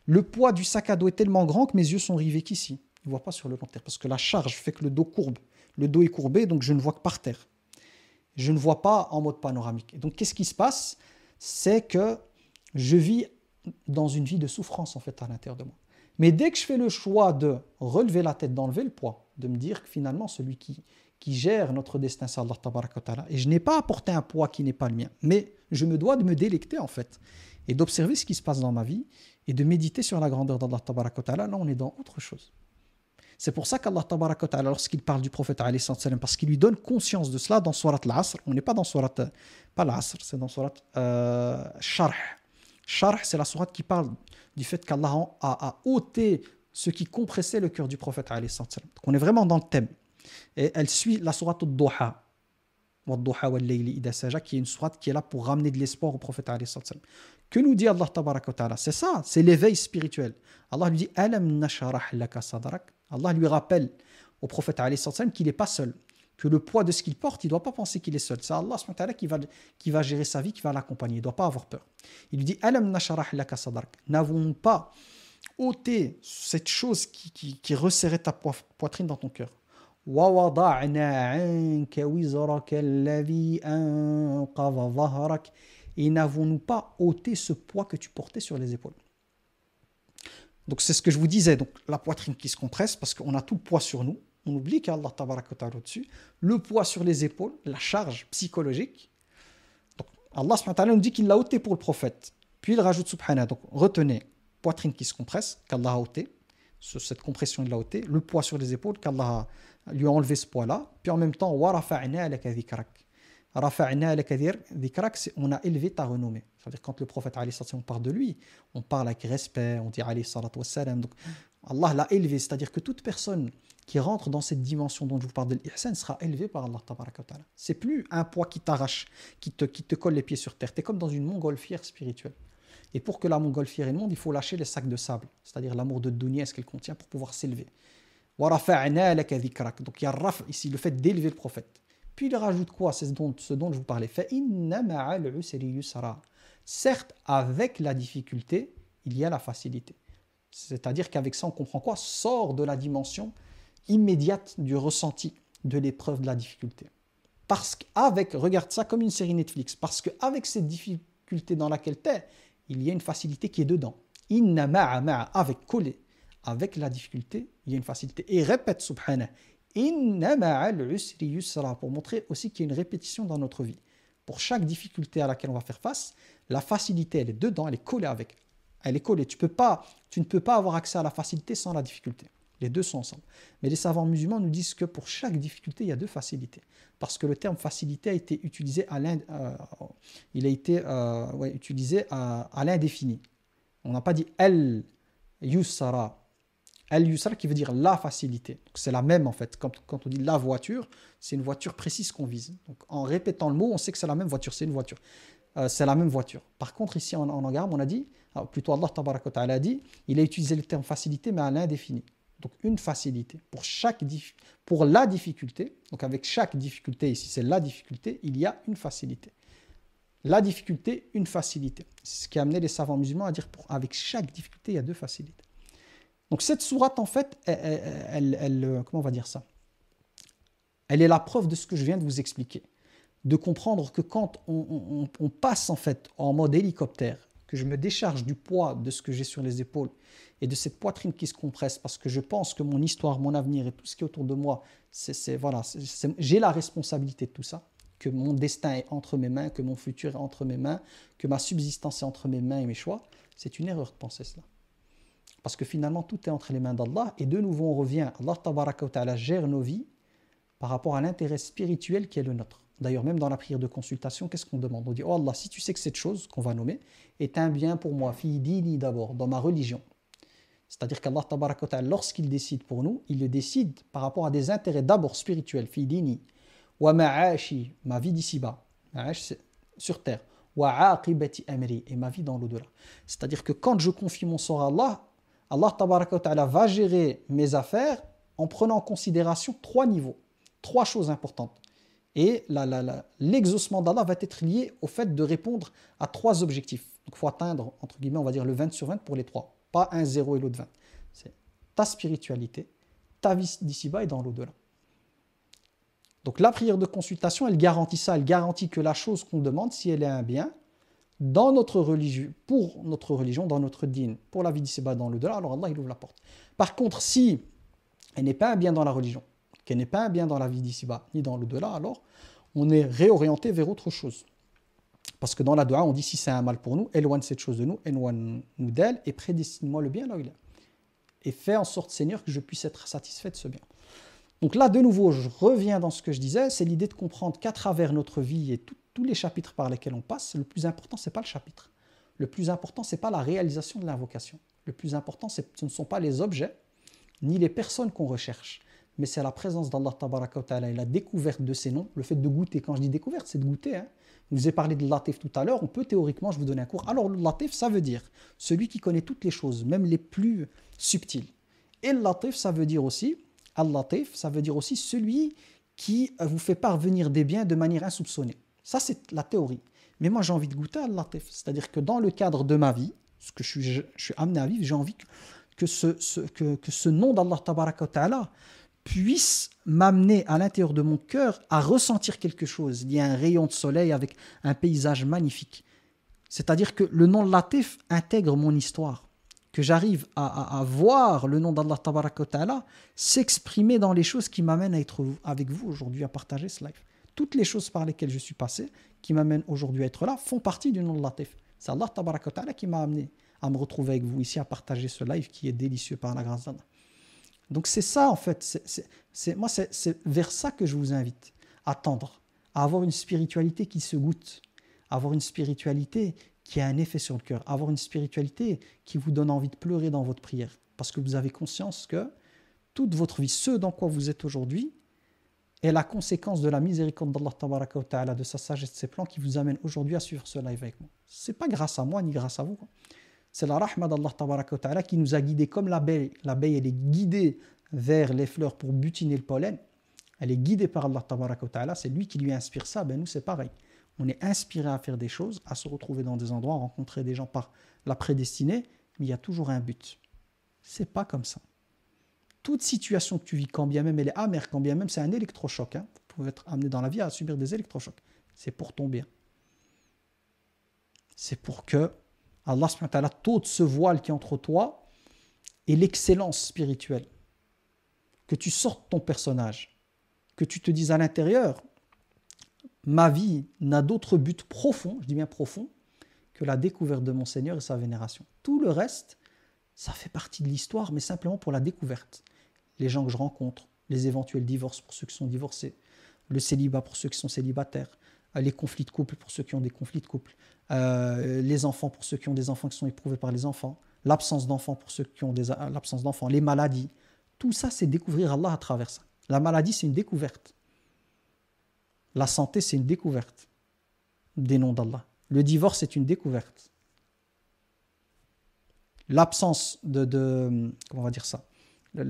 le poids du sac à dos est tellement grand que mes yeux sont rivés qu'ici. Je ne vois pas sur le planter parce que la charge fait que le dos courbe. Le dos est courbé, donc je ne vois que par terre je ne vois pas en mode panoramique. donc, qu'est-ce qui se passe C'est que je vis dans une vie de souffrance, en fait, à l'intérieur de moi. Mais dès que je fais le choix de relever la tête, d'enlever le poids, de me dire que finalement, celui qui, gère notre destin, c'est Allah et je n'ai pas apporté un poids qui n'est pas le mien, mais je me dois de me délecter, en fait, et d'observer ce qui se passe dans ma vie, et de méditer sur la grandeur d'Allah Ta'ala, là, on est dans autre chose. C'est pour ça qu'Allah ta'ala, lorsqu'il parle du prophète parce qu'il lui donne conscience de cela dans Surat al on n'est pas dans Surat, euh, pas l'Asr, c'est dans Surat euh, Sharh. Sharh, c'est la Surat qui parle du fait qu'Allah a, ôté ce qui compressait le cœur du prophète Donc on est vraiment dans le thème. Et elle suit la Surat al doha qui est une sourate qui est là pour ramener de l'espoir au prophète. Que nous dit Allah C'est ça, c'est l'éveil spirituel. Allah lui dit Allah lui rappelle au prophète qu'il n'est pas seul, que le poids de ce qu'il porte, il ne doit pas penser qu'il est seul. C'est Allah qui va, qui va gérer sa vie, qui va l'accompagner. Il ne doit pas avoir peur. Il lui dit Alam laka N'avons pas ôté cette chose qui, qui resserrait ta poitrine dans ton cœur et n'avons-nous pas ôté ce poids que tu portais sur les épaules Donc c'est ce que je vous disais, donc la poitrine qui se compresse parce qu'on a tout le poids sur nous, on oublie qu'Allah tabarakotara au-dessus, le poids sur les épaules, la charge psychologique. Donc Allah nous dit qu'il l'a ôté pour le prophète. Puis il rajoute subhanahu, donc retenez, poitrine qui se compresse, qu'Allah a ôté, sur cette compression de la hauteur, le poids sur les épaules, qu'Allah lui a enlevé ce poids-là. Puis en même temps, on a élevé ta renommée. C'est-à-dire, quand le prophète on parle de lui, on parle avec respect, on dit Donc, Allah l'a élevé. C'est-à-dire que toute personne qui rentre dans cette dimension dont je vous parle de l'ihsan sera élevée par Allah. C'est plus un poids qui t'arrache, qui te, qui te colle les pieds sur terre. Tu es comme dans une montgolfière spirituelle. Et pour que la montgolfière et monde, il faut lâcher les sacs de sable, c'est-à-dire l'amour de Dounia, ce qu'elle contient, pour pouvoir s'élever. Donc il y a ici, le fait d'élever le prophète. Puis il rajoute quoi C'est ce dont, ce dont je vous parlais. Certes, avec la difficulté, il y a la facilité. C'est-à-dire qu'avec ça, on comprend quoi Sort de la dimension immédiate du ressenti de l'épreuve de la difficulté. Parce qu'avec, regarde ça comme une série Netflix, parce qu'avec cette difficulté dans laquelle tu es, il y a une facilité qui est dedans. Inna ma'a avec collé, avec la difficulté, il y a une facilité. Et répète, subhanah, inna ma'al yusra, pour montrer aussi qu'il y a une répétition dans notre vie. Pour chaque difficulté à laquelle on va faire face, la facilité, elle est dedans, elle est collée avec. Elle est collée. tu ne peux pas avoir accès à la facilité sans la difficulté. Les deux sont ensemble. Mais les savants musulmans nous disent que pour chaque difficulté, il y a deux facilités. Parce que le terme facilité a été utilisé à euh, il euh, à, l'indéfini. On n'a pas dit el yusara. el yusara qui veut dire la facilité. C'est la même en fait. Quand, on dit la voiture, c'est une voiture précise qu'on vise. Donc en répétant le mot, on sait que c'est la même voiture. C'est une voiture. Euh, c'est la même voiture. Par contre, ici en, en on a dit, plutôt Allah a dit, il a utilisé le terme facilité mais à l'indéfini. Donc une facilité. Pour, chaque pour la difficulté, donc avec chaque difficulté, ici c'est la difficulté, il y a une facilité. La difficulté, une facilité. C'est ce qui a amené les savants musulmans à dire pour, avec chaque difficulté, il y a deux facilités. Donc cette sourate, en fait, elle, euh, comment on va dire ça Elle est la preuve de ce que je viens de vous expliquer. De comprendre que quand on passe en fait en mode hélicoptère que je me décharge du poids de ce que j'ai sur les épaules et de cette poitrine qui se compresse parce que je pense que mon histoire, mon avenir et tout ce qui est autour de moi, c'est voilà, j'ai la responsabilité de tout ça, que mon destin est entre mes mains, que mon futur est entre mes mains, que ma subsistance est entre mes mains et mes choix, c'est une erreur de penser cela. Parce que finalement, tout est entre les mains d'Allah. Et de nouveau, on revient. Allah ta'ala gère nos vies par rapport à l'intérêt spirituel qui est le nôtre. D'ailleurs, même dans la prière de consultation, qu'est-ce qu'on demande On dit Oh Allah, si tu sais que cette chose qu'on va nommer est un bien pour moi, fidini d'abord, dans ma religion. C'est-à-dire qu'Allah, lorsqu'il décide pour nous, il le décide par rapport à des intérêts d'abord spirituels, fidini. Wa ma'ashi, ma vie d'ici-bas, sur terre. Wa aqibati amri, et ma vie dans l'au-delà. C'est-à-dire que quand je confie mon sort à Allah, Allah va gérer mes affaires en prenant en considération trois niveaux, trois choses importantes et l'exaucement d'Allah va être lié au fait de répondre à trois objectifs. Donc il faut atteindre, entre guillemets, on va dire le 20 sur 20 pour les trois. Pas un 0 et l'autre 20. C'est ta spiritualité, ta vie d'ici-bas et dans l'au-delà. Donc la prière de consultation, elle garantit ça, elle garantit que la chose qu'on demande, si elle est un bien, dans notre religion, pour notre religion, dans notre dîne, pour la vie d'ici-bas, dans l'au-delà, alors Allah, il ouvre la porte. Par contre, si elle n'est pas un bien dans la religion, qu'elle n'est pas un bien dans la vie d'ici-bas ni dans l'au-delà, alors on est réorienté vers autre chose. Parce que dans la doha, on dit si c'est un mal pour nous, éloigne cette chose de nous, éloigne-nous d'elle et prédestine-moi le bien là où il est. Et fais en sorte, Seigneur, que je puisse être satisfait de ce bien. Donc là, de nouveau, je reviens dans ce que je disais, c'est l'idée de comprendre qu'à travers notre vie et tous les chapitres par lesquels on passe, le plus important, ce n'est pas le chapitre. Le plus important, ce n'est pas la réalisation de l'invocation. Le plus important, ce ne sont pas les objets, ni les personnes qu'on recherche mais c'est la présence d'Allah Ta'ala et la découverte de ces noms, le fait de goûter. Quand je dis découverte, c'est de goûter. Hein. Je vous ai parlé de latif tout à l'heure, on peut théoriquement, je vous donne un cours. Alors, latif, ça veut dire celui qui connaît toutes les choses, même les plus subtiles. Et latif, ça veut dire aussi, al-latif, ça veut dire aussi celui qui euh, vous fait parvenir des biens de manière insoupçonnée. Ça, c'est la théorie. Mais moi, j'ai envie de goûter à latif. C'est-à-dire que dans le cadre de ma vie, ce que je suis, je, amené à vivre, j'ai envie que, ce, que, ce nom d'Allah Ta'ala puisse m'amener à l'intérieur de mon cœur à ressentir quelque chose. Il y a un rayon de soleil avec un paysage magnifique. C'est-à-dire que le nom latif intègre mon histoire. Que j'arrive à, voir le nom d'Allah s'exprimer dans les choses qui m'amènent à être avec vous aujourd'hui, à partager ce live. Toutes les choses par lesquelles je suis passé, qui m'amènent aujourd'hui à être là, font partie du nom de latif. C'est Allah qui m'a amené à me retrouver avec vous ici, à partager ce live qui est délicieux par la grâce d'Allah. Donc c'est ça en fait, c'est, moi c'est, vers ça que je vous invite, à tendre, à avoir une spiritualité qui se goûte, à avoir une spiritualité qui a un effet sur le cœur, à avoir une spiritualité qui vous donne envie de pleurer dans votre prière, parce que vous avez conscience que toute votre vie, ce dans quoi vous êtes aujourd'hui, est la conséquence de la miséricorde d'Allah, de sa sagesse, de ses plans qui vous amène aujourd'hui à suivre ce live avec moi. Ce n'est pas grâce à moi ni grâce à vous. C'est la rahma d'Allah qui nous a guidés comme l'abeille. L'abeille, elle est guidée vers les fleurs pour butiner le pollen. Elle est guidée par Allah C'est lui qui lui inspire ça. Ben, nous, c'est pareil. On est inspiré à faire des choses, à se retrouver dans des endroits, à rencontrer des gens par la prédestinée, mais il y a toujours un but. C'est pas comme ça. Toute situation que tu vis, quand bien même elle est amère, quand bien même c'est un électrochoc, hein, vous pouvez être amené dans la vie à subir des électrochocs. C'est pour ton bien. C'est pour que Allah subhanahu t'ôte ce voile qui est entre toi et l'excellence spirituelle. Que tu sortes ton personnage, que tu te dises à l'intérieur, ma vie n'a d'autre but profond, je dis bien profond, que la découverte de mon Seigneur et sa vénération. Tout le reste, ça fait partie de l'histoire, mais simplement pour la découverte. Les gens que je rencontre, les éventuels divorces pour ceux qui sont divorcés, le célibat pour ceux qui sont célibataires, euh, les conflits de couple pour ceux qui ont des conflits de couple, euh, les enfants pour ceux qui ont des enfants qui sont éprouvés par les enfants, l'absence d'enfants pour ceux qui ont des euh, l'absence d'enfants, les maladies. Tout ça, c'est découvrir Allah à travers ça. La maladie, c'est une découverte. La santé, c'est une découverte des noms d'Allah. Le divorce, c'est une découverte. L'absence de, Comment on va dire ça Quand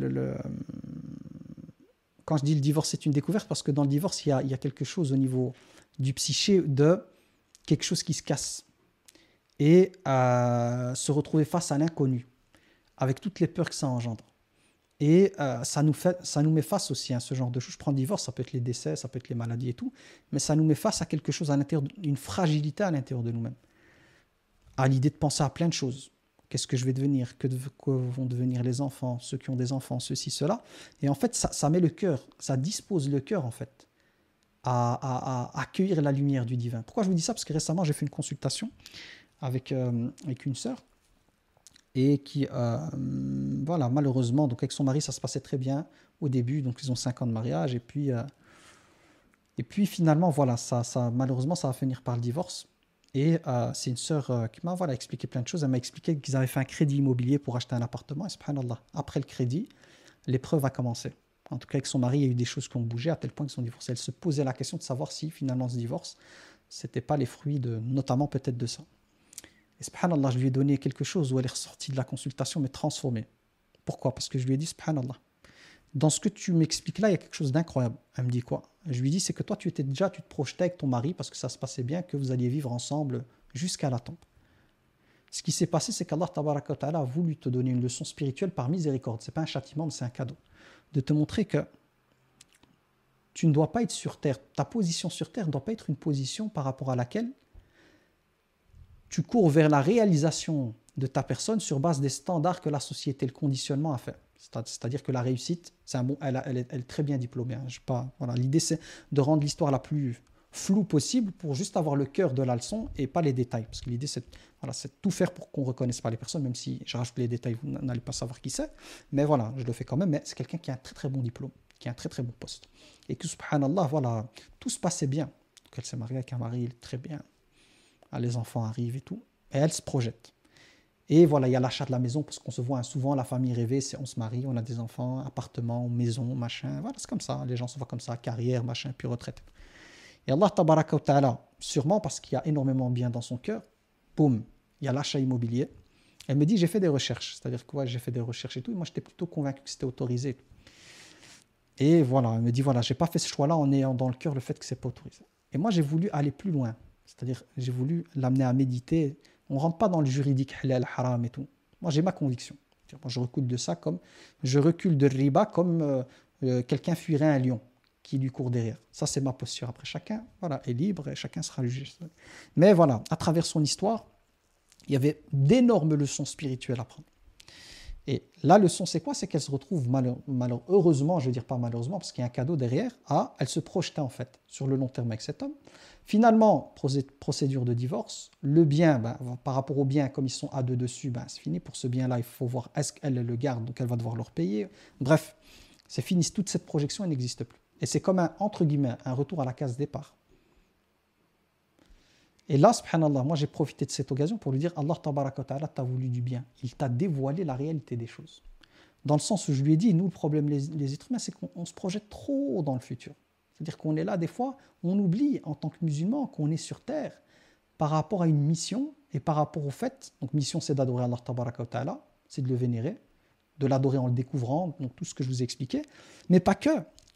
je dis le divorce, c'est une découverte parce que dans le divorce, il y a quelque chose au niveau du psyché de quelque chose qui se casse et euh, se retrouver face à l'inconnu avec toutes les peurs que ça engendre. Et euh, ça, nous fait, ça nous met face aussi à ce genre de choses. Je prends le divorce, ça peut être les décès, ça peut être les maladies et tout, mais ça nous met face à quelque chose à l'intérieur, une fragilité à l'intérieur de nous-mêmes, à l'idée de penser à plein de choses. Qu'est-ce que je vais devenir que, vont devenir les enfants, ceux qui ont des enfants, ceci cela Et en fait, ça, ça met le cœur, ça dispose le cœur en fait à, accueillir la lumière du divin. Pourquoi je vous dis ça Parce que récemment, j'ai fait une consultation avec, euh, avec une sœur et qui, euh, voilà, malheureusement, donc avec son mari, ça se passait très bien au début, donc ils ont 5 ans de mariage et puis, euh, et puis finalement, voilà, ça, ça, malheureusement, ça va finir par le divorce. Et c'est une sœur qui m'a voilà, expliqué plein de choses. Elle m'a expliqué qu'ils avaient fait un crédit immobilier pour acheter un appartement. Et subhanallah, après le crédit, l'épreuve a commencé en tout cas avec son mari, il y a eu des choses qui ont bougé à tel point qu'ils sont divorce. Elle se posait la question de savoir si finalement ce divorce, c'était pas les fruits de, notamment peut-être de ça. Et subhanallah, je lui ai donné quelque chose où elle est ressortie de la consultation, mais transformée. Pourquoi Parce que je lui ai dit, subhanallah, dans ce que tu m'expliques là, il y a quelque chose d'incroyable. Elle me dit quoi Je lui dis, c'est que toi, tu étais déjà, tu te projetais avec ton mari parce que ça se passait bien, que vous alliez vivre ensemble jusqu'à la tombe. Ce qui s'est passé, c'est qu'Allah a voulu te donner une leçon spirituelle par miséricorde. C'est pas un châtiment, mais c'est un cadeau de te montrer que tu ne dois pas être sur Terre. Ta position sur Terre ne doit pas être une position par rapport à laquelle tu cours vers la réalisation de ta personne sur base des standards que la société, le conditionnement a fait. C'est-à-dire que la réussite, c'est un elle, est très bien diplômée. Hein. pas, voilà, l'idée, c'est de rendre l'histoire la plus floue possible pour juste avoir le cœur de la leçon et pas les détails. Parce que l'idée, c'est c'est tout faire pour qu'on ne reconnaisse pas les personnes, même si je rajoute les détails, vous n'allez pas savoir qui c'est. Mais voilà, je le fais quand même. Mais c'est quelqu'un qui a un très très bon diplôme, qui a un très très bon poste. Et que, subhanallah, voilà, tout se passait bien. Qu'elle s'est mariée avec un mari il très bien. Ah, les enfants arrivent et tout. Et elle se projette. Et voilà, il y a l'achat de la maison parce qu'on se voit hein, souvent, la famille rêvée, c'est on se marie, on a des enfants, appartement, maison, machin. Voilà, c'est comme ça. Les gens se voient comme ça, carrière, machin, puis retraite. Et Allah, tabaraka wa ta'ala, sûrement parce qu'il y a énormément bien dans son cœur, il y a l'achat immobilier. Elle me dit, j'ai fait des recherches. C'est-à-dire que j'ai fait des recherches et tout. Et moi, j'étais plutôt convaincu que c'était autorisé. Et voilà, elle me dit, voilà, j'ai pas fait ce choix-là en ayant dans le cœur le fait que c'est pas autorisé. Et moi, j'ai voulu aller plus loin. C'est-à-dire, j'ai voulu l'amener à méditer. On ne rentre pas dans le juridique halal, haram et tout. Moi, j'ai ma conviction. je recule de ça comme, je recule de riba comme euh, euh, quelqu'un fuirait un lion qui lui court derrière. Ça, c'est ma posture. Après, chacun voilà, est libre et chacun sera jugé. Mais voilà, à travers son histoire, il y avait d'énormes leçons spirituelles à prendre. Et la leçon, c'est quoi C'est qu'elle se retrouve malheureusement, je veux dire pas malheureusement, parce qu'il y a un cadeau derrière, à, elle se projetait en fait sur le long terme avec cet homme. Finalement, procédure de divorce, le bien, ben, par rapport au bien, comme ils sont à deux dessus, ben, c'est fini. Pour ce bien-là, il faut voir est-ce qu'elle le garde, donc elle va devoir leur payer. Bref, c'est fini, toute cette projection, n'existe plus. Et c'est comme un, entre guillemets, un retour à la case départ. Et là, subhanallah, moi j'ai profité de cette occasion pour lui dire Allah ta'ala t'a voulu du bien. Il t'a dévoilé la réalité des choses. Dans le sens où je lui ai dit, nous, le problème, les, êtres humains, c'est qu'on se projette trop dans le futur. C'est-à-dire qu'on est là, des fois, on oublie en tant que musulman qu'on est sur terre par rapport à une mission et par rapport au fait. Donc, mission, c'est d'adorer Allah ta'ala, c'est de le vénérer, de l'adorer en le découvrant, donc tout ce que je vous ai expliqué. Mais pas que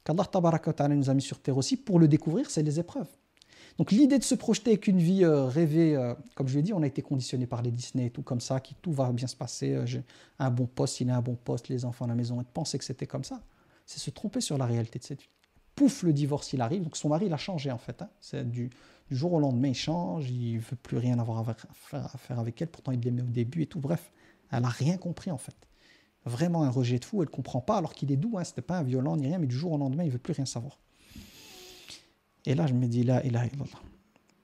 qu'Allah nous a mis sur terre aussi, pour le découvrir, c'est les épreuves. Donc l'idée de se projeter avec une vie euh, rêvée, euh, comme je l'ai dit, on a été conditionné par les Disney et tout comme ça, qui tout va bien se passer, euh, j'ai un bon poste, il a un bon poste, les enfants à la maison, et de penser que c'était comme ça, c'est se tromper sur la réalité de cette vie. Pouf, le divorce, il arrive, donc son mari, l'a a changé en fait. Hein. C'est du, jour au lendemain, il change, il veut plus rien avoir à faire, à faire avec elle, pourtant il l'aimait au début et tout, bref. Elle n'a rien compris en fait vraiment un rejet de fou, elle ne comprend pas, alors qu'il est doux, hein, c'était pas un violent ni rien, mais du jour au lendemain, il veut plus rien savoir. Et là, je me dis, là, il a, et là.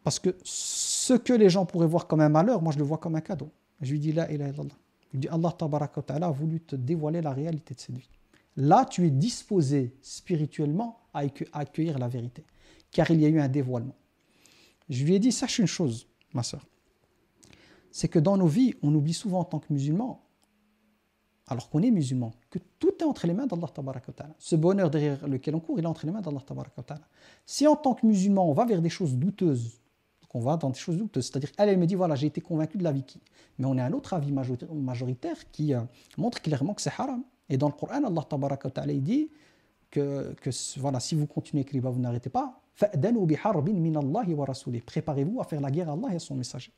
Parce que ce que les gens pourraient voir comme un malheur, moi, je le vois comme un cadeau. Je lui dis, là, et là, et là. Je lui dis, Allah ta'ala a voulu te dévoiler la réalité de cette vie. Là, tu es disposé spirituellement à accueillir la vérité, car il y a eu un dévoilement. Je lui ai dit, sache une chose, ma soeur, c'est que dans nos vies, on oublie souvent en tant que musulmans, alors qu'on est musulman, que tout est entre les mains d'Allah Ta'ala. Ce bonheur derrière lequel on court, il est entre les mains d'Allah Ta'ala. Si en tant que musulman, on va vers des choses douteuses, qu'on va dans des choses douteuses, c'est-à-dire elle, me dit, voilà, j'ai été convaincu de la qui mais on a un autre avis majoritaire qui euh, montre clairement que c'est haram. Et dans le Coran, Allah Ta'ala dit que, voilà, si vous continuez à écrire, bah, vous n'arrêtez pas. Préparez-vous à faire la guerre à Allah et à son messager.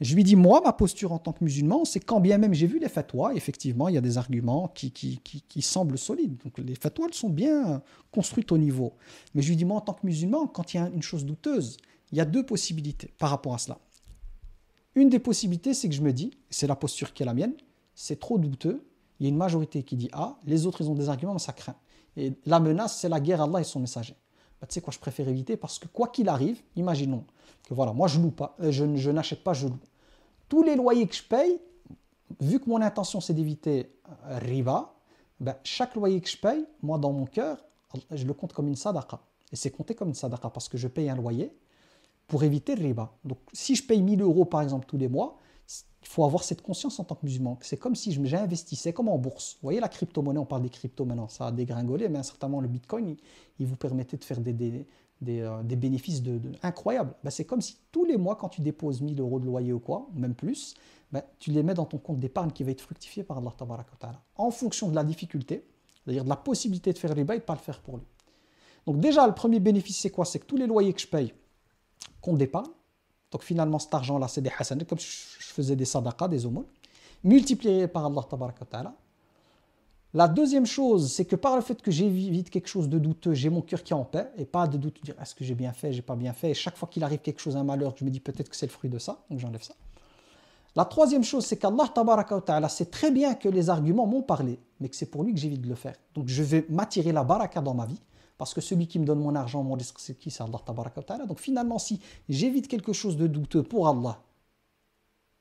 Je lui dis, moi, ma posture en tant que musulman, c'est quand bien même j'ai vu les fatwas, effectivement, il y a des arguments qui, qui, qui, semblent solides. Donc les fatwas, elles sont bien construites au niveau. Mais je lui dis, moi, en tant que musulman, quand il y a une chose douteuse, il y a deux possibilités par rapport à cela. Une des possibilités, c'est que je me dis, c'est la posture qui est la mienne, c'est trop douteux, il y a une majorité qui dit Ah, les autres, ils ont des arguments, mais ça craint. Et la menace, c'est la guerre, à Allah et son messager. Bah, tu sais quoi, je préfère éviter parce que quoi qu'il arrive, imaginons que voilà, moi je loue pas, euh, je, n'achète pas, je loue. Tous les loyers que je paye, vu que mon intention c'est d'éviter euh, riba, bah, chaque loyer que je paye, moi dans mon cœur, je le compte comme une sadaqa. Et c'est compté comme une sadaqa parce que je paye un loyer pour éviter le riba. Donc si je paye 1000 euros par exemple tous les mois, il faut avoir cette conscience en tant que musulman. C'est comme si j'investissais comme en bourse. Vous voyez la crypto-monnaie, on parle des cryptos maintenant, ça a dégringolé, mais certainement le bitcoin, il, vous permettait de faire des, euh, bénéfices de, incroyables. Bah, c'est comme si tous les mois, quand tu déposes 1000 euros de loyer ou quoi, même plus, bah, tu les mets dans ton compte d'épargne qui va être fructifié par Allah Ta'ala. En fonction de la difficulté, c'est-à-dire de la possibilité de faire riba et de ne pas le faire pour lui. Donc déjà, le premier bénéfice, c'est quoi C'est que tous les loyers que je paye, compte d'épargne, donc finalement, cet argent-là, c'est des hasanat, comme je faisais des sadaqas, des aumônes, multiplié par Allah ta'ala. La deuxième chose, c'est que par le fait que j'évite quelque chose de douteux, j'ai mon cœur qui est en paix, et pas de doute de dire est-ce que j'ai bien fait, j'ai pas bien fait. Et chaque fois qu'il arrive quelque chose, un malheur, je me dis peut-être que c'est le fruit de ça, donc j'enlève ça. La troisième chose, c'est qu'Allah ta'ala sait très bien que les arguments m'ont parlé, mais que c'est pour lui que j'évite de le faire. Donc je vais m'attirer la baraka dans ma vie, parce que celui qui me donne mon argent, mon risque, c'est qui C'est Allah ta'ala. Donc finalement, si j'évite quelque chose de douteux pour Allah,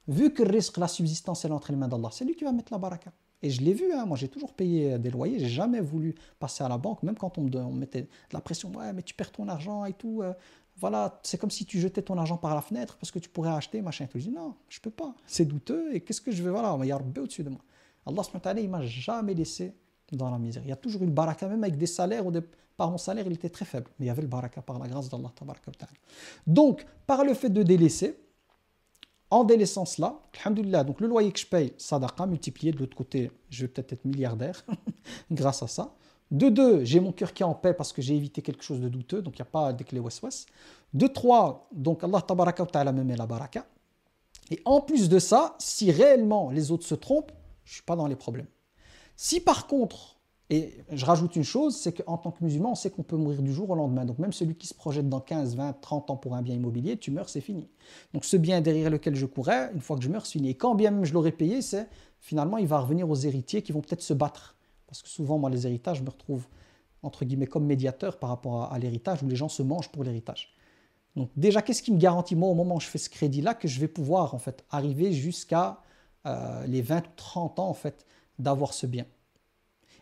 vu que le risque, la subsistance, et entre les mains d'Allah, c'est lui qui va mettre la baraka. Et je l'ai vu, hein, moi j'ai toujours payé euh, des loyers, j'ai jamais voulu passer à la banque, même quand on me, mettait de la pression, ouais, mais tu perds ton argent et tout, euh, voilà, c'est comme si tu jetais ton argent par la fenêtre parce que tu pourrais acheter, machin. Et tout. Je dis non, je peux pas, c'est douteux, et qu'est-ce que je veux, voilà, il y a Rabbi au-dessus de moi. Allah, il m'a jamais laissé dans la misère. Il y a toujours une baraka, même avec des salaires ou des par mon salaire, il était très faible, mais il y avait le baraka par la grâce d'Allah. Donc, par le fait de délaisser, en délaissant cela, donc le loyer que je paye, sadaqa, multiplié, de l'autre côté, je vais peut-être être milliardaire *laughs* grâce à ça. De deux, j'ai mon cœur qui est en paix parce que j'ai évité quelque chose de douteux, donc il n'y a pas de clé ouest De trois, donc Allah tabaraka wa ta'ala me met la baraka. Et en plus de ça, si réellement les autres se trompent, je ne suis pas dans les problèmes. Si par contre, et je rajoute une chose, c'est qu'en tant que musulman, on sait qu'on peut mourir du jour au lendemain. Donc même celui qui se projette dans 15, 20, 30 ans pour un bien immobilier, tu meurs, c'est fini. Donc ce bien derrière lequel je courais, une fois que je meurs, c'est fini. Et quand bien même je l'aurais payé, c'est finalement, il va revenir aux héritiers qui vont peut-être se battre. Parce que souvent, moi, les héritages, je me retrouve, entre guillemets, comme médiateur par rapport à, l'héritage, où les gens se mangent pour l'héritage. Donc déjà, qu'est-ce qui me garantit, moi, au moment où je fais ce crédit-là, que je vais pouvoir, en fait, arriver jusqu'à euh, les 20 ou 30 ans, en fait, d'avoir ce bien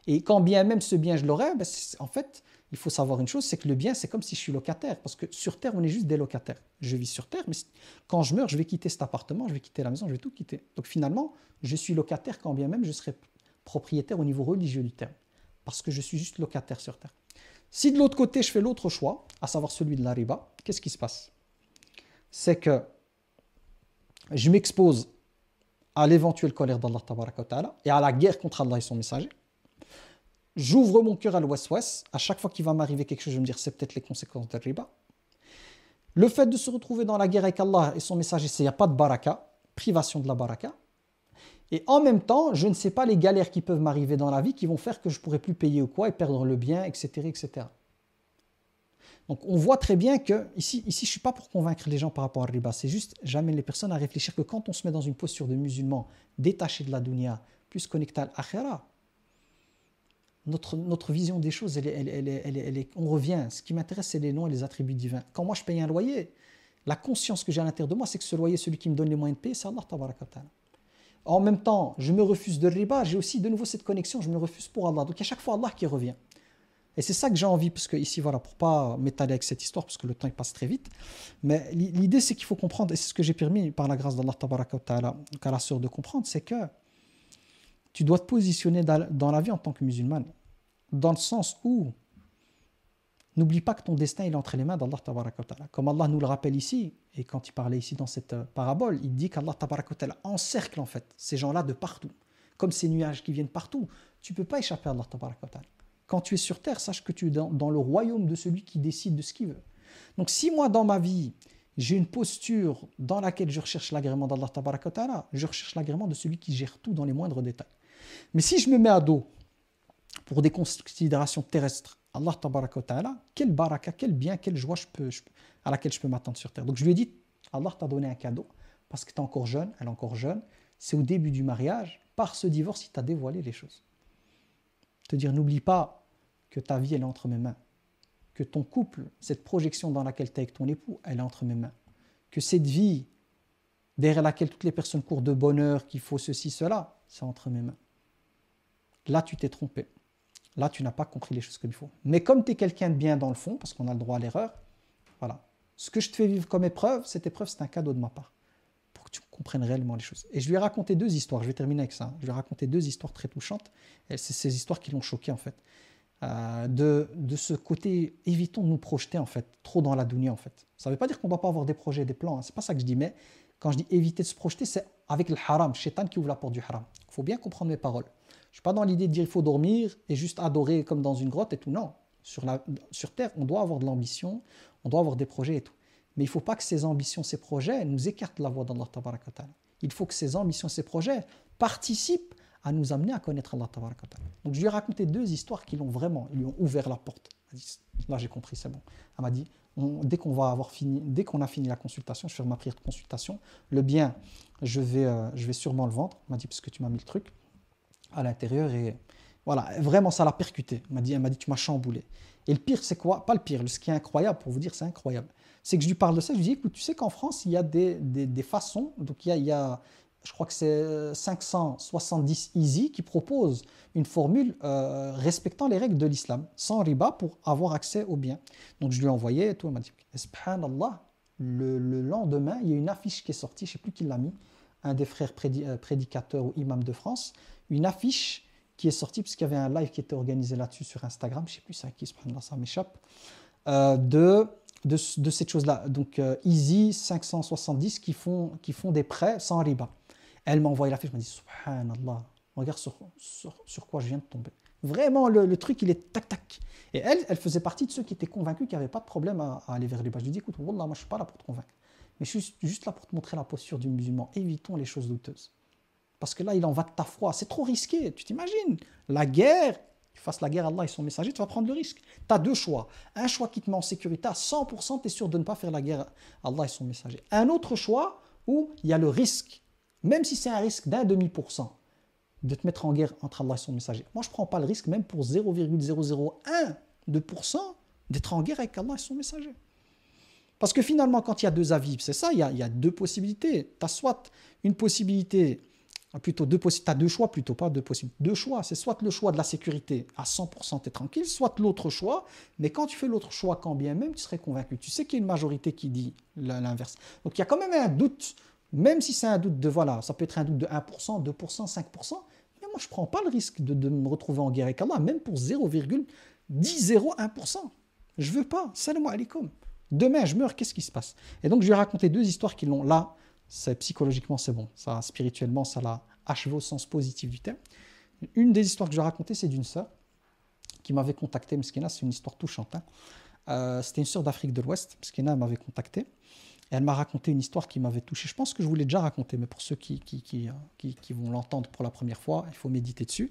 et quand bien même ce bien je l'aurais, ben, en fait, il faut savoir une chose, c'est que le bien, c'est comme si je suis locataire, parce que sur Terre, on est juste des locataires. Je vis sur Terre, mais quand je meurs, je vais quitter cet appartement, je vais quitter la maison, je vais tout quitter. Donc finalement, je suis locataire quand bien même je serai propriétaire au niveau religieux du terme, parce que je suis juste locataire sur Terre. Si de l'autre côté, je fais l'autre choix, à savoir celui de la riba, qu'est-ce qui se passe C'est que je m'expose à l'éventuelle colère d'Allah et à la guerre contre Allah et son messager. J'ouvre mon cœur à l'ouest-ouest. À chaque fois qu'il va m'arriver quelque chose, je vais me dire c'est peut-être les conséquences de riba. Le fait de se retrouver dans la guerre avec Allah et son message c'est il n'y a pas de baraka, privation de la baraka. Et en même temps, je ne sais pas les galères qui peuvent m'arriver dans la vie qui vont faire que je ne pourrai plus payer ou quoi et perdre le bien, etc. etc. Donc on voit très bien que, ici, ici je ne suis pas pour convaincre les gens par rapport à riba, c'est juste, j'amène les personnes à réfléchir que quand on se met dans une posture de musulman, détaché de la dunya, plus connecté à l'akhira, notre, vision des choses, elle, on revient. Ce qui m'intéresse, c'est les noms et les attributs divins. Quand moi je paye un loyer, la conscience que j'ai à l'intérieur de moi, c'est que ce loyer, celui qui me donne les moyens de payer, c'est Allah En même temps, je me refuse de riba, j'ai aussi de nouveau cette connexion, je me refuse pour Allah. Donc à chaque fois Allah qui revient. Et c'est ça que j'ai envie, parce que ici, voilà, pour pas m'étaler avec cette histoire, parce que le temps il passe très vite, mais l'idée c'est qu'il faut comprendre, et c'est ce que j'ai permis par la grâce d'Allah Ta'ala, la sœur de comprendre, c'est que tu dois te positionner dans la vie en tant que musulmane dans le sens où n'oublie pas que ton destin est entre les mains d'Allah Comme Allah nous le rappelle ici, et quand il parlait ici dans cette euh, parabole, il dit qu'Allah encercle en fait ces gens-là de partout. Comme ces nuages qui viennent partout, tu ne peux pas échapper à Allah Quand tu es sur terre, sache que tu es dans, dans le royaume de celui qui décide de ce qu'il veut. Donc si moi dans ma vie, j'ai une posture dans laquelle je recherche l'agrément d'Allah, je recherche l'agrément de celui qui gère tout dans les moindres détails. Mais si je me mets à dos pour des considérations terrestres. Allah tabaraka ta'ala, quel baraka, quel bien, quelle joie je peux, à laquelle je peux m'attendre sur terre. Donc je lui ai dit, Allah t'a donné un cadeau parce que tu es encore jeune, elle est encore jeune. C'est au début du mariage, par ce divorce, il t'a dévoilé les choses. Te dire, n'oublie pas que ta vie, elle est entre mes mains. Que ton couple, cette projection dans laquelle tu es avec ton époux, elle est entre mes mains. Que cette vie derrière laquelle toutes les personnes courent de bonheur, qu'il faut ceci, cela, c'est entre mes mains. Là, tu t'es trompé là, tu n'as pas compris les choses comme il faut. Mais comme tu es quelqu'un de bien dans le fond, parce qu'on a le droit à l'erreur, voilà. Ce que je te fais vivre comme épreuve, cette épreuve, c'est un cadeau de ma part, pour que tu comprennes réellement les choses. Et je vais raconter deux histoires, je vais terminer avec ça. Hein. Je vais raconter deux histoires très touchantes, c'est ces histoires qui l'ont choqué, en fait. Euh, de, ce côté, évitons de nous projeter, en fait, trop dans la dounia, en fait. Ça ne veut pas dire qu'on ne doit pas avoir des projets, des plans, hein. c'est pas ça que je dis, mais quand je dis éviter de se projeter, c'est avec le haram, shaitan qui ouvre la du haram. Il faut bien comprendre mes paroles. Je suis pas dans l'idée de dire il faut dormir et juste adorer comme dans une grotte et tout. Non, sur, sur Terre, on doit avoir de l'ambition, on doit avoir des projets et tout. Mais il ne faut pas que ces ambitions, ces projets nous écartent la voie d'Allah Il faut que ces ambitions, ces projets participent à nous amener à connaître Allah Donc je lui ai raconté deux histoires qui l'ont vraiment, ils lui ont ouvert la porte. là j'ai compris, c'est bon. Elle m'a dit, dès qu'on va avoir fini, dès qu'on a fini la consultation, je fais ma prière de consultation, le bien, je vais, euh, je vais sûrement le vendre. Elle m'a dit, parce que tu m'as mis le truc à l'intérieur. Et voilà, vraiment, ça l'a percuté. Elle m'a dit, m'a dit, tu m'as chamboulé. Et le pire, c'est quoi Pas le pire, ce qui est incroyable, pour vous dire, c'est incroyable. C'est que je lui parle de ça, je lui dis, écoute, tu sais qu'en France, il y a des, façons, donc il y a, je crois que c'est 570 Easy qui proposent une formule euh, respectant les règles de l'islam, sans riba pour avoir accès aux bien, Donc je lui ai envoyé et tout, elle m'a dit, subhanallah, le, le, lendemain, il y a une affiche qui est sortie, je ne sais plus qui l'a mis, un des frères euh, prédicateurs ou imams de France, une affiche qui est sortie, parce qu'il y avait un live qui était organisé là-dessus sur Instagram, je ne sais plus c'est à qui, ça m'échappe, euh, de, de, de, cette chose-là. Donc euh, Easy 570 qui font, qui font des prêts sans riba. Elle m'a envoyé l'affiche, je me dit Subhanallah, regarde sur, quoi je viens de tomber. Vraiment, le, truc, il est tac tac. Et elle, elle faisait partie de ceux qui étaient convaincus qu'il n'y avait pas de problème à, aller vers les riba. Je lui dis écoute, Wallah, moi je ne suis pas là pour te convaincre. Mais je suis juste là pour te montrer la posture du musulman. Évitons les choses douteuses parce que là, il en va de ta foi. C'est trop risqué, tu t'imagines. La guerre, tu fasses la guerre à Allah et son messager, tu vas prendre le risque. Tu as deux choix. Un choix qui te met en sécurité à 100%, tu es sûr de ne pas faire la guerre à Allah et son messager. Un autre choix où il y a le risque, même si c'est un risque d'un demi pour cent, de te mettre en guerre entre Allah et son messager. Moi, je ne prends pas le risque, même pour 0,001 de d'être en guerre avec Allah et son messager. Parce que finalement, quand il y a deux avis, c'est ça, il y il y a deux possibilités. Tu as soit une possibilité ah, plutôt deux possibles, tu as deux choix, plutôt pas deux possibles, deux choix. C'est soit le choix de la sécurité, à 100% tu es tranquille, soit l'autre choix, mais quand tu fais l'autre choix, quand bien même, tu serais convaincu. Tu sais qu'il y a une majorité qui dit l'inverse. Donc il y a quand même un doute, même si c'est un doute de, voilà, ça peut être un doute de 1%, 2%, 5%, mais moi je ne prends pas le risque de, me retrouver en guerre avec Allah, même pour 0,1%. Je veux pas, salam alaikum. Demain, je meurs, qu'est-ce qui se passe Et donc, je vais raconter deux histoires qui l'ont là psychologiquement c'est bon, ça spirituellement ça l'a achevé au sens positif du terme. Une des histoires que je vais raconter, c'est d'une sœur qui m'avait contacté, Mskina, c'est une histoire touchante. Hein. Euh, c'était une sœur d'Afrique de l'Ouest, Mskina, elle m'avait contacté. Et elle m'a raconté une histoire qui m'avait touché. Je pense que je vous l'ai déjà raconté mais pour ceux qui, qui, euh, vont l'entendre pour la première fois, il faut méditer dessus.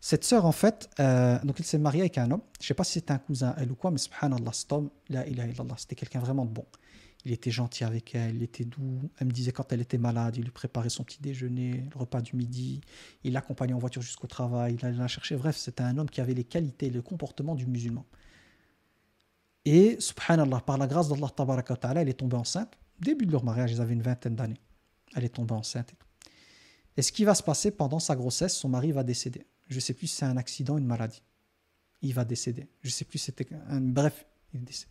Cette sœur, en fait, euh, donc elle s'est mariée avec un homme. Je ne sais pas si c'était un cousin, elle ou quoi, mais subhanallah, cet homme, il c'était quelqu'un vraiment de bon. Il était gentil avec elle, il était doux. Elle me disait quand elle était malade, il lui préparait son petit déjeuner, le repas du midi. Il l'accompagnait en voiture jusqu'au travail, il allait la chercher. Bref, c'était un homme qui avait les qualités et le comportement du musulman. Et, subhanallah, par la grâce d'Allah, ta'ala, elle est tombée enceinte. Début de leur mariage, ils avaient une vingtaine d'années. Elle est tombée enceinte. Et, ce qui va se passer pendant sa grossesse, son mari va décéder. Je ne sais plus si c'est un accident, une maladie. Il va décéder. Je ne sais plus c'était. Un... Bref, il décède.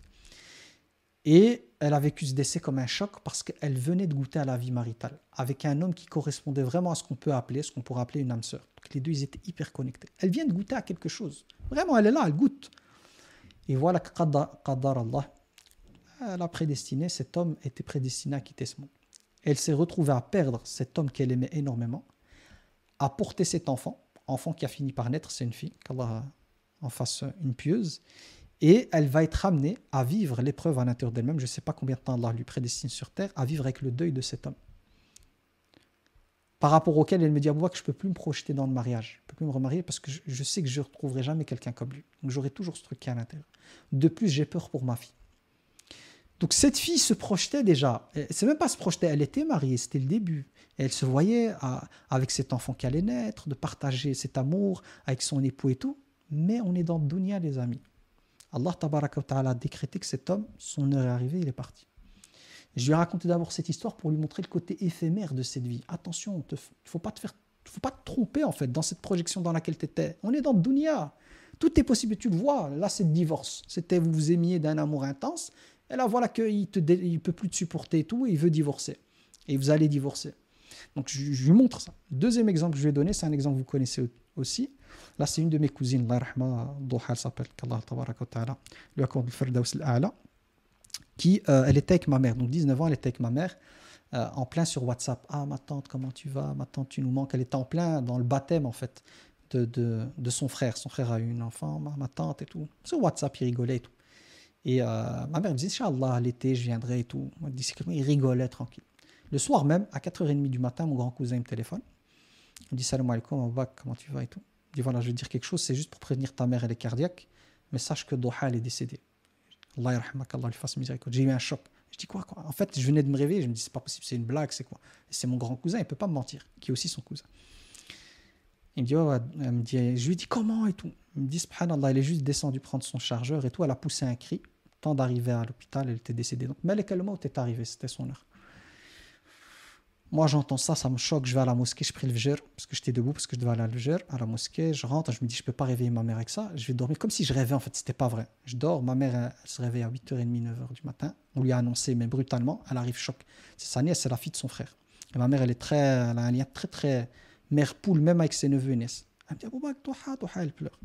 Et elle a vécu ce décès comme un choc parce qu'elle venait de goûter à la vie maritale avec un homme qui correspondait vraiment à ce qu'on peut appeler, ce qu'on pourrait appeler une âme sœur. les deux, étaient hyper connectés. Elle vient de goûter à quelque chose. Vraiment, elle est là, elle goûte. Et voilà que Qadar Allah, elle euh, a prédestiné, cet homme était prédestiné à quitter ce monde. Elle s'est retrouvée à perdre cet homme qu'elle aimait énormément, à porter cet enfant, enfant qui a fini par naître, c'est une fille, qu'Allah en fasse une pieuse, et elle va être amenée à vivre l'épreuve à l'intérieur d'elle-même. Je ne sais pas combien de temps Allah lui prédestine sur terre à vivre avec le deuil de cet homme. Par rapport auquel elle me dit moi que je ne peux plus me projeter dans le mariage, je ne peux plus me remarier parce que je, sais que je ne retrouverai jamais quelqu'un comme lui. Donc j'aurai toujours ce truc qui à l'intérieur. De plus, j'ai peur pour ma fille. Donc cette fille se projetait déjà. C'est même pas se projeter, elle était mariée, c'était le début. elle se voyait avec cet enfant qui allait naître, de partager cet amour avec son époux et tout. Mais on est dans dounia, les amis. Allah a décrété que cet homme, son heure est arrivée, il est parti. Je lui ai raconté d'abord cette histoire pour lui montrer le côté éphémère de cette vie. Attention, il ne faut pas te faire faut pas te tromper en fait dans cette projection dans laquelle tu étais. On est dans le dunya. Tout est possible, tu le vois. Là, c'est le divorce. C'était vous vous aimiez d'un amour intense. Et là, voilà qu'il ne peut plus te supporter et tout, il veut divorcer. Et vous allez divorcer. Donc, je, je lui montre ça. Deuxième exemple que je vais donner, c'est un exemple que vous connaissez aussi. Là, c'est une de mes cousines, s'appelle, qu'Allah lui le al-A'la, qui, euh, elle était avec ma mère, donc 19 ans, elle était avec ma mère, euh, en plein sur WhatsApp. Ah, ma tante, comment tu vas Ma tante, tu nous manques. Elle était en plein dans le baptême, en fait, de, son frère. Son frère a eu une enfant, ma, tante et tout. Sur WhatsApp, il rigolait et tout. Et euh, ma mère me disait, Inch'Allah, l'été, je viendrai et tout. Il rigolait tranquille. Le soir même, à 4h30 du matin, mon grand cousin me téléphone. Il me dit, Salam alaikum, comment tu vas et tout dit voilà, je vais dire quelque chose, c'est juste pour prévenir ta mère, elle est cardiaque, mais sache que Doha, elle est décédée. Allah fasse miséricorde. J'ai eu un choc. Je dis quoi, quoi En fait, je venais de me réveiller, je me dis c'est pas possible, c'est une blague, c'est quoi C'est mon grand cousin, il peut pas me mentir, qui est aussi son cousin. Il me dit, je lui dis comment et tout. Il me dit, subhanallah, elle est juste descendue prendre son chargeur et tout. Elle a poussé un cri. temps d'arriver à l'hôpital, elle était décédée. Donc, Malek al-Maut est arrivé, c'était son heure. Moi, j'entends ça, ça me choque. Je vais à la mosquée, je prie le Vjr, parce que j'étais debout, parce que je devais aller à à la mosquée. Je rentre, je me dis, je ne peux pas réveiller ma mère avec ça. Je vais dormir comme si je rêvais, en fait, c'était pas vrai. Je dors, ma mère, elle, se réveille à 8h30, 9h du matin. On lui a annoncé, mais brutalement, elle arrive choc. C'est sa nièce, c'est la fille de son frère. Et ma mère, elle est très, elle a un lien très, très mère poule, même avec ses neveux et nièces. Elle me dit, toi, toi, elle pleure.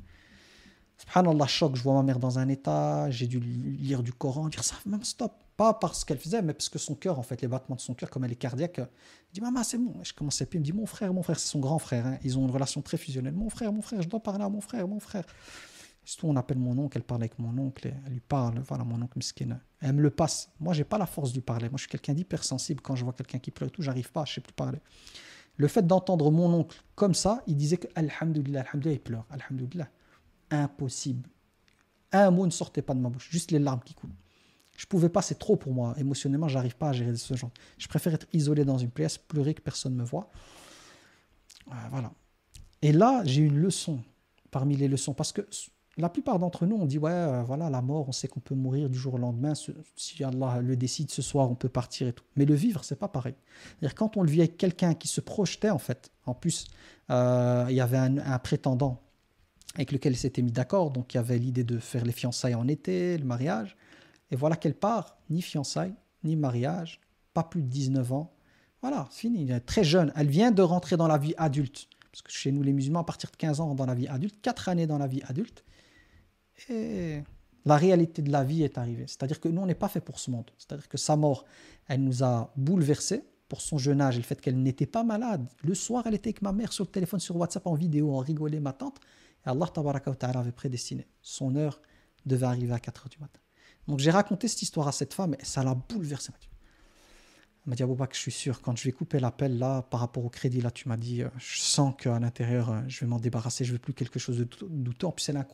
Subhanallah, choc, je vois ma mère dans un état, j'ai dû lire du Coran, dire ça, même stop. Pas parce qu'elle faisait, mais parce que son cœur, en fait, les battements de son cœur, comme elle est cardiaque, je dis Maman, c'est bon. Et je commence à puis elle me dit Mon frère, mon frère, c'est son grand frère. Hein. Ils ont une relation très fusionnelle. Mon frère, mon frère, je dois parler à mon frère, mon frère. Surtout, on appelle mon oncle, elle parle avec mon oncle, elle lui parle, voilà, mon oncle miskine Elle me le passe. Moi, j'ai pas la force du parler. Moi, je suis quelqu'un d'hypersensible. Quand je vois quelqu'un qui pleure et tout, j'arrive pas, je sais plus parler. Le fait d'entendre mon oncle comme ça, il disait que Alhamdulillah, il pleure impossible. Un mot ne sortait pas de ma bouche, juste les larmes qui coulent. Je pouvais pas, c'est trop pour moi. Émotionnellement, j'arrive pas à gérer ce genre. Je préfère être isolé dans une pièce, pleurer que personne ne me voit. Euh, voilà. Et là, j'ai une leçon parmi les leçons, parce que la plupart d'entre nous, on dit, ouais, euh, voilà, la mort, on sait qu'on peut mourir du jour au lendemain. Si Allah le décide ce soir, on peut partir et tout. Mais le vivre, c'est pas pareil. quand on le vit avec quelqu'un qui se projetait, en fait, en plus, euh, il y avait un prétendant avec lequel ils s'étaient mis d'accord. Donc il y avait l'idée de faire les fiançailles en été, le mariage. Et voilà qu'elle part, ni fiançailles, ni mariage, pas plus de 19 ans. Voilà, c'est fini, elle est très jeune. Elle vient de rentrer dans la vie adulte. Parce que chez nous, les musulmans, à partir de 15 ans dans la vie adulte, 4 années dans la vie adulte. Et la réalité de la vie est arrivée. C'est-à-dire que nous, on n'est pas fait pour ce monde. C'est-à-dire que sa mort, elle nous a bouleversés pour son jeune âge et le fait qu'elle n'était pas malade. Le soir, elle était avec ma mère sur le téléphone, sur WhatsApp, en vidéo, en rigolait, ma tante. Et Allah avait prédestiné. Son heure devait arriver à 4 heures du matin. Donc j'ai raconté cette histoire à cette femme et ça l'a bouleversée. Elle m'a dit je suis sûr, quand je vais couper l'appel là, par rapport au crédit, là, tu m'as dit, euh, je sens qu'à l'intérieur, euh, je vais m'en débarrasser, je veux plus quelque chose de douteux En plus, elle a,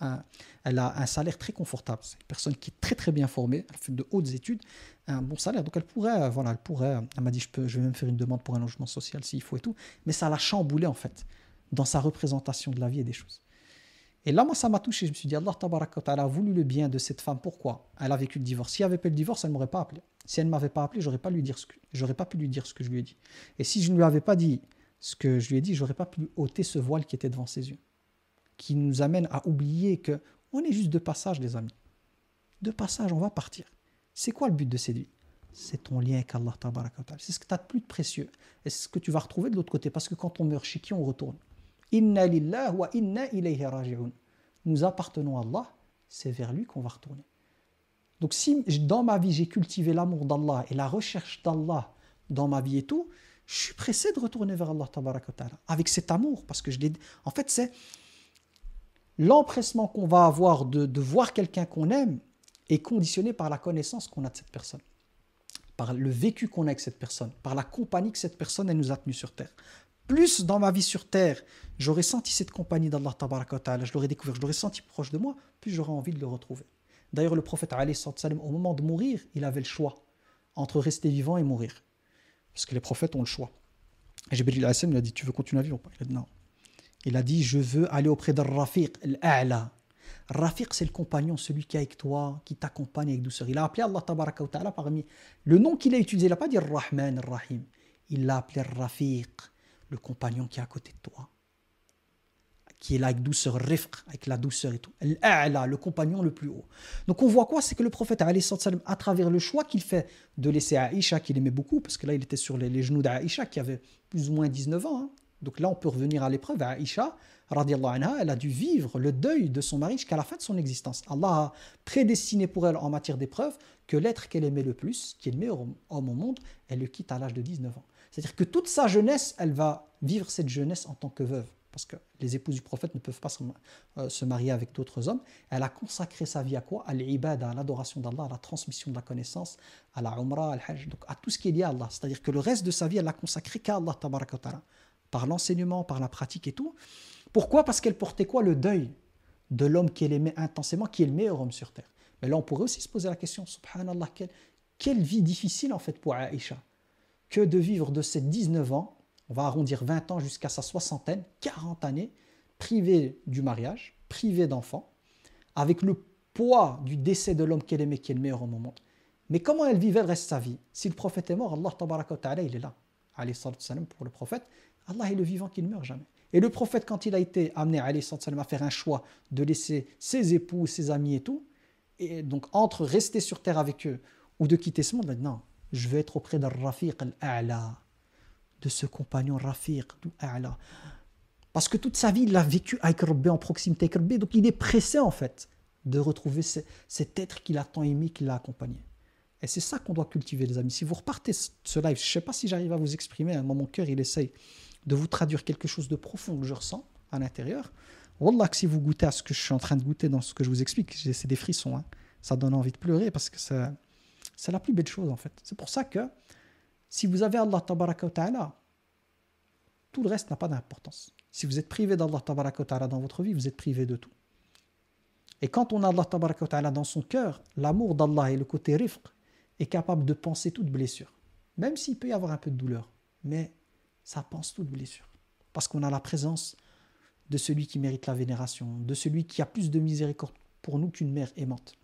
un, elle a un salaire très confortable. C'est une personne qui est très très bien formée, elle fait de hautes études, un bon salaire. Donc elle pourrait, euh, voilà, elle pourrait. Elle m'a dit, je, peux, je vais même faire une demande pour un logement social s'il faut et tout. Mais ça l'a chamboulé en fait dans sa représentation de la vie et des choses. Et là, moi, ça m'a touché. Je me suis dit, Allah elle a voulu le bien de cette femme. Pourquoi Elle a vécu le divorce. Si elle avait pas le divorce, elle ne m'aurait pas appelé. Si elle ne m'avait pas appelé, je n'aurais pas, pas pu lui dire ce que je lui ai dit. Et si je ne lui avais pas dit ce que je lui ai dit, je n'aurais pas pu ôter ce voile qui était devant ses yeux. Qui nous amène à oublier que on est juste de passage, les amis. De passage, on va partir. C'est quoi le but de cette vie C'est ton lien avec Allah. C'est ce que tu as de plus de précieux. Et c'est ce que tu vas retrouver de l'autre côté. Parce que quand on meurt, chez qui on retourne Inna wa inna Nous appartenons à Allah, c'est vers lui qu'on va retourner. Donc si dans ma vie j'ai cultivé l'amour d'Allah et la recherche d'Allah dans ma vie et tout, je suis pressé de retourner vers Allah avec cet amour parce que je l'ai en fait c'est l'empressement qu'on va avoir de, voir quelqu'un qu'on aime est conditionné par la connaissance qu'on a de cette personne par le vécu qu'on a avec cette personne, par la compagnie que cette personne nous a tenue sur terre, plus dans ma vie sur terre, j'aurais senti cette compagnie d'Allah Ta'ala, je l'aurais découvert, je l'aurais senti proche de moi, plus j'aurais envie de le retrouver. D'ailleurs, le prophète au moment de mourir, il avait le choix entre rester vivant et mourir. Parce que les prophètes ont le choix. Et Jibril Hassan, il a dit Tu veux continuer à vivre ou pas Il a dit Non. Il a dit Je veux aller auprès de Rafiq, l'A'la. Rafiq, c'est le compagnon, celui qui est avec toi, qui t'accompagne avec douceur. Il a appelé Allah parmi. Le nom qu'il a utilisé, il n'a pas dit Rahman, Rahim. Il l'a appelé Rafiq le compagnon qui est à côté de toi, qui est là avec douceur, avec la douceur et tout. a le compagnon le plus haut. Donc on voit quoi C'est que le prophète, à travers le choix qu'il fait de laisser Aïcha, qu'il aimait beaucoup, parce que là il était sur les, genoux d'Aïcha, qui avait plus ou moins 19 ans. Hein. Donc là on peut revenir à l'épreuve. Aïcha, elle a dû vivre le deuil de son mari jusqu'à la fin de son existence. Allah a prédestiné pour elle en matière d'épreuve que l'être qu'elle aimait le plus, qui est le meilleur homme au monde, elle le quitte à l'âge de 19 ans. C'est-à-dire que toute sa jeunesse, elle va vivre cette jeunesse en tant que veuve, parce que les épouses du prophète ne peuvent pas se euh, marier avec d'autres hommes. Elle a consacré sa vie à quoi À l'ibad, à l'adoration d'Allah, à la transmission de la connaissance, à la umrah, à l'hajj, donc à tout ce qui est lié à Allah. C'est-à-dire que le reste de sa vie, elle l'a consacré qu'à Allah, par l'enseignement, par la pratique et tout. Pourquoi Parce qu'elle portait quoi Le deuil de l'homme qu'elle aimait intensément, qui est le meilleur homme sur terre. Mais là, on pourrait aussi se poser la question, subhanallah, quelle, quelle vie difficile en fait pour Aïcha que de vivre de ses 19 ans, on va arrondir 20 ans jusqu'à sa soixantaine, 40 années, privée du mariage, privé d'enfants, avec le poids du décès de l'homme qu'elle aimait, qui est le meilleur au monde. Mais comment elle vivait le reste de sa vie Si le prophète est mort, Allah ta'ala, il est là. pour le prophète, Allah est le vivant qui ne meurt jamais. Et le prophète, quand il a été amené à faire un choix de laisser ses époux, ses amis et tout, et donc entre rester sur terre avec eux ou de quitter ce monde, non, je veux être auprès d'un Rafiq al-A'la, de ce compagnon Rafiq al-A'la. Parce que toute sa vie, il a vécu à Rabbi, en proximité à donc il est pressé en fait de retrouver cet être qu'il a tant aimé, qui l'a accompagné. Et c'est ça qu'on doit cultiver, les amis. Si vous repartez ce live, je ne sais pas si j'arrive à vous exprimer, Un hein, moment, mon cœur, il essaye de vous traduire quelque chose de profond que je ressens à l'intérieur. Wallah, que si vous goûtez à ce que je suis en train de goûter dans ce que je vous explique, c'est des frissons. Hein. Ça donne envie de pleurer parce que ça, c'est la plus belle chose en fait. C'est pour ça que si vous avez Allah tout le reste n'a pas d'importance. Si vous êtes privé d'Allah tabaraka dans votre vie, vous êtes privé de tout. Et quand on a Allah tabaraka ta'ala dans son cœur, l'amour d'Allah et le côté rifq est capable de penser toute blessure. Même s'il peut y avoir un peu de douleur, mais ça pense toute blessure. Parce qu'on a la présence de celui qui mérite la vénération, de celui qui a plus de miséricorde pour nous qu'une mère aimante.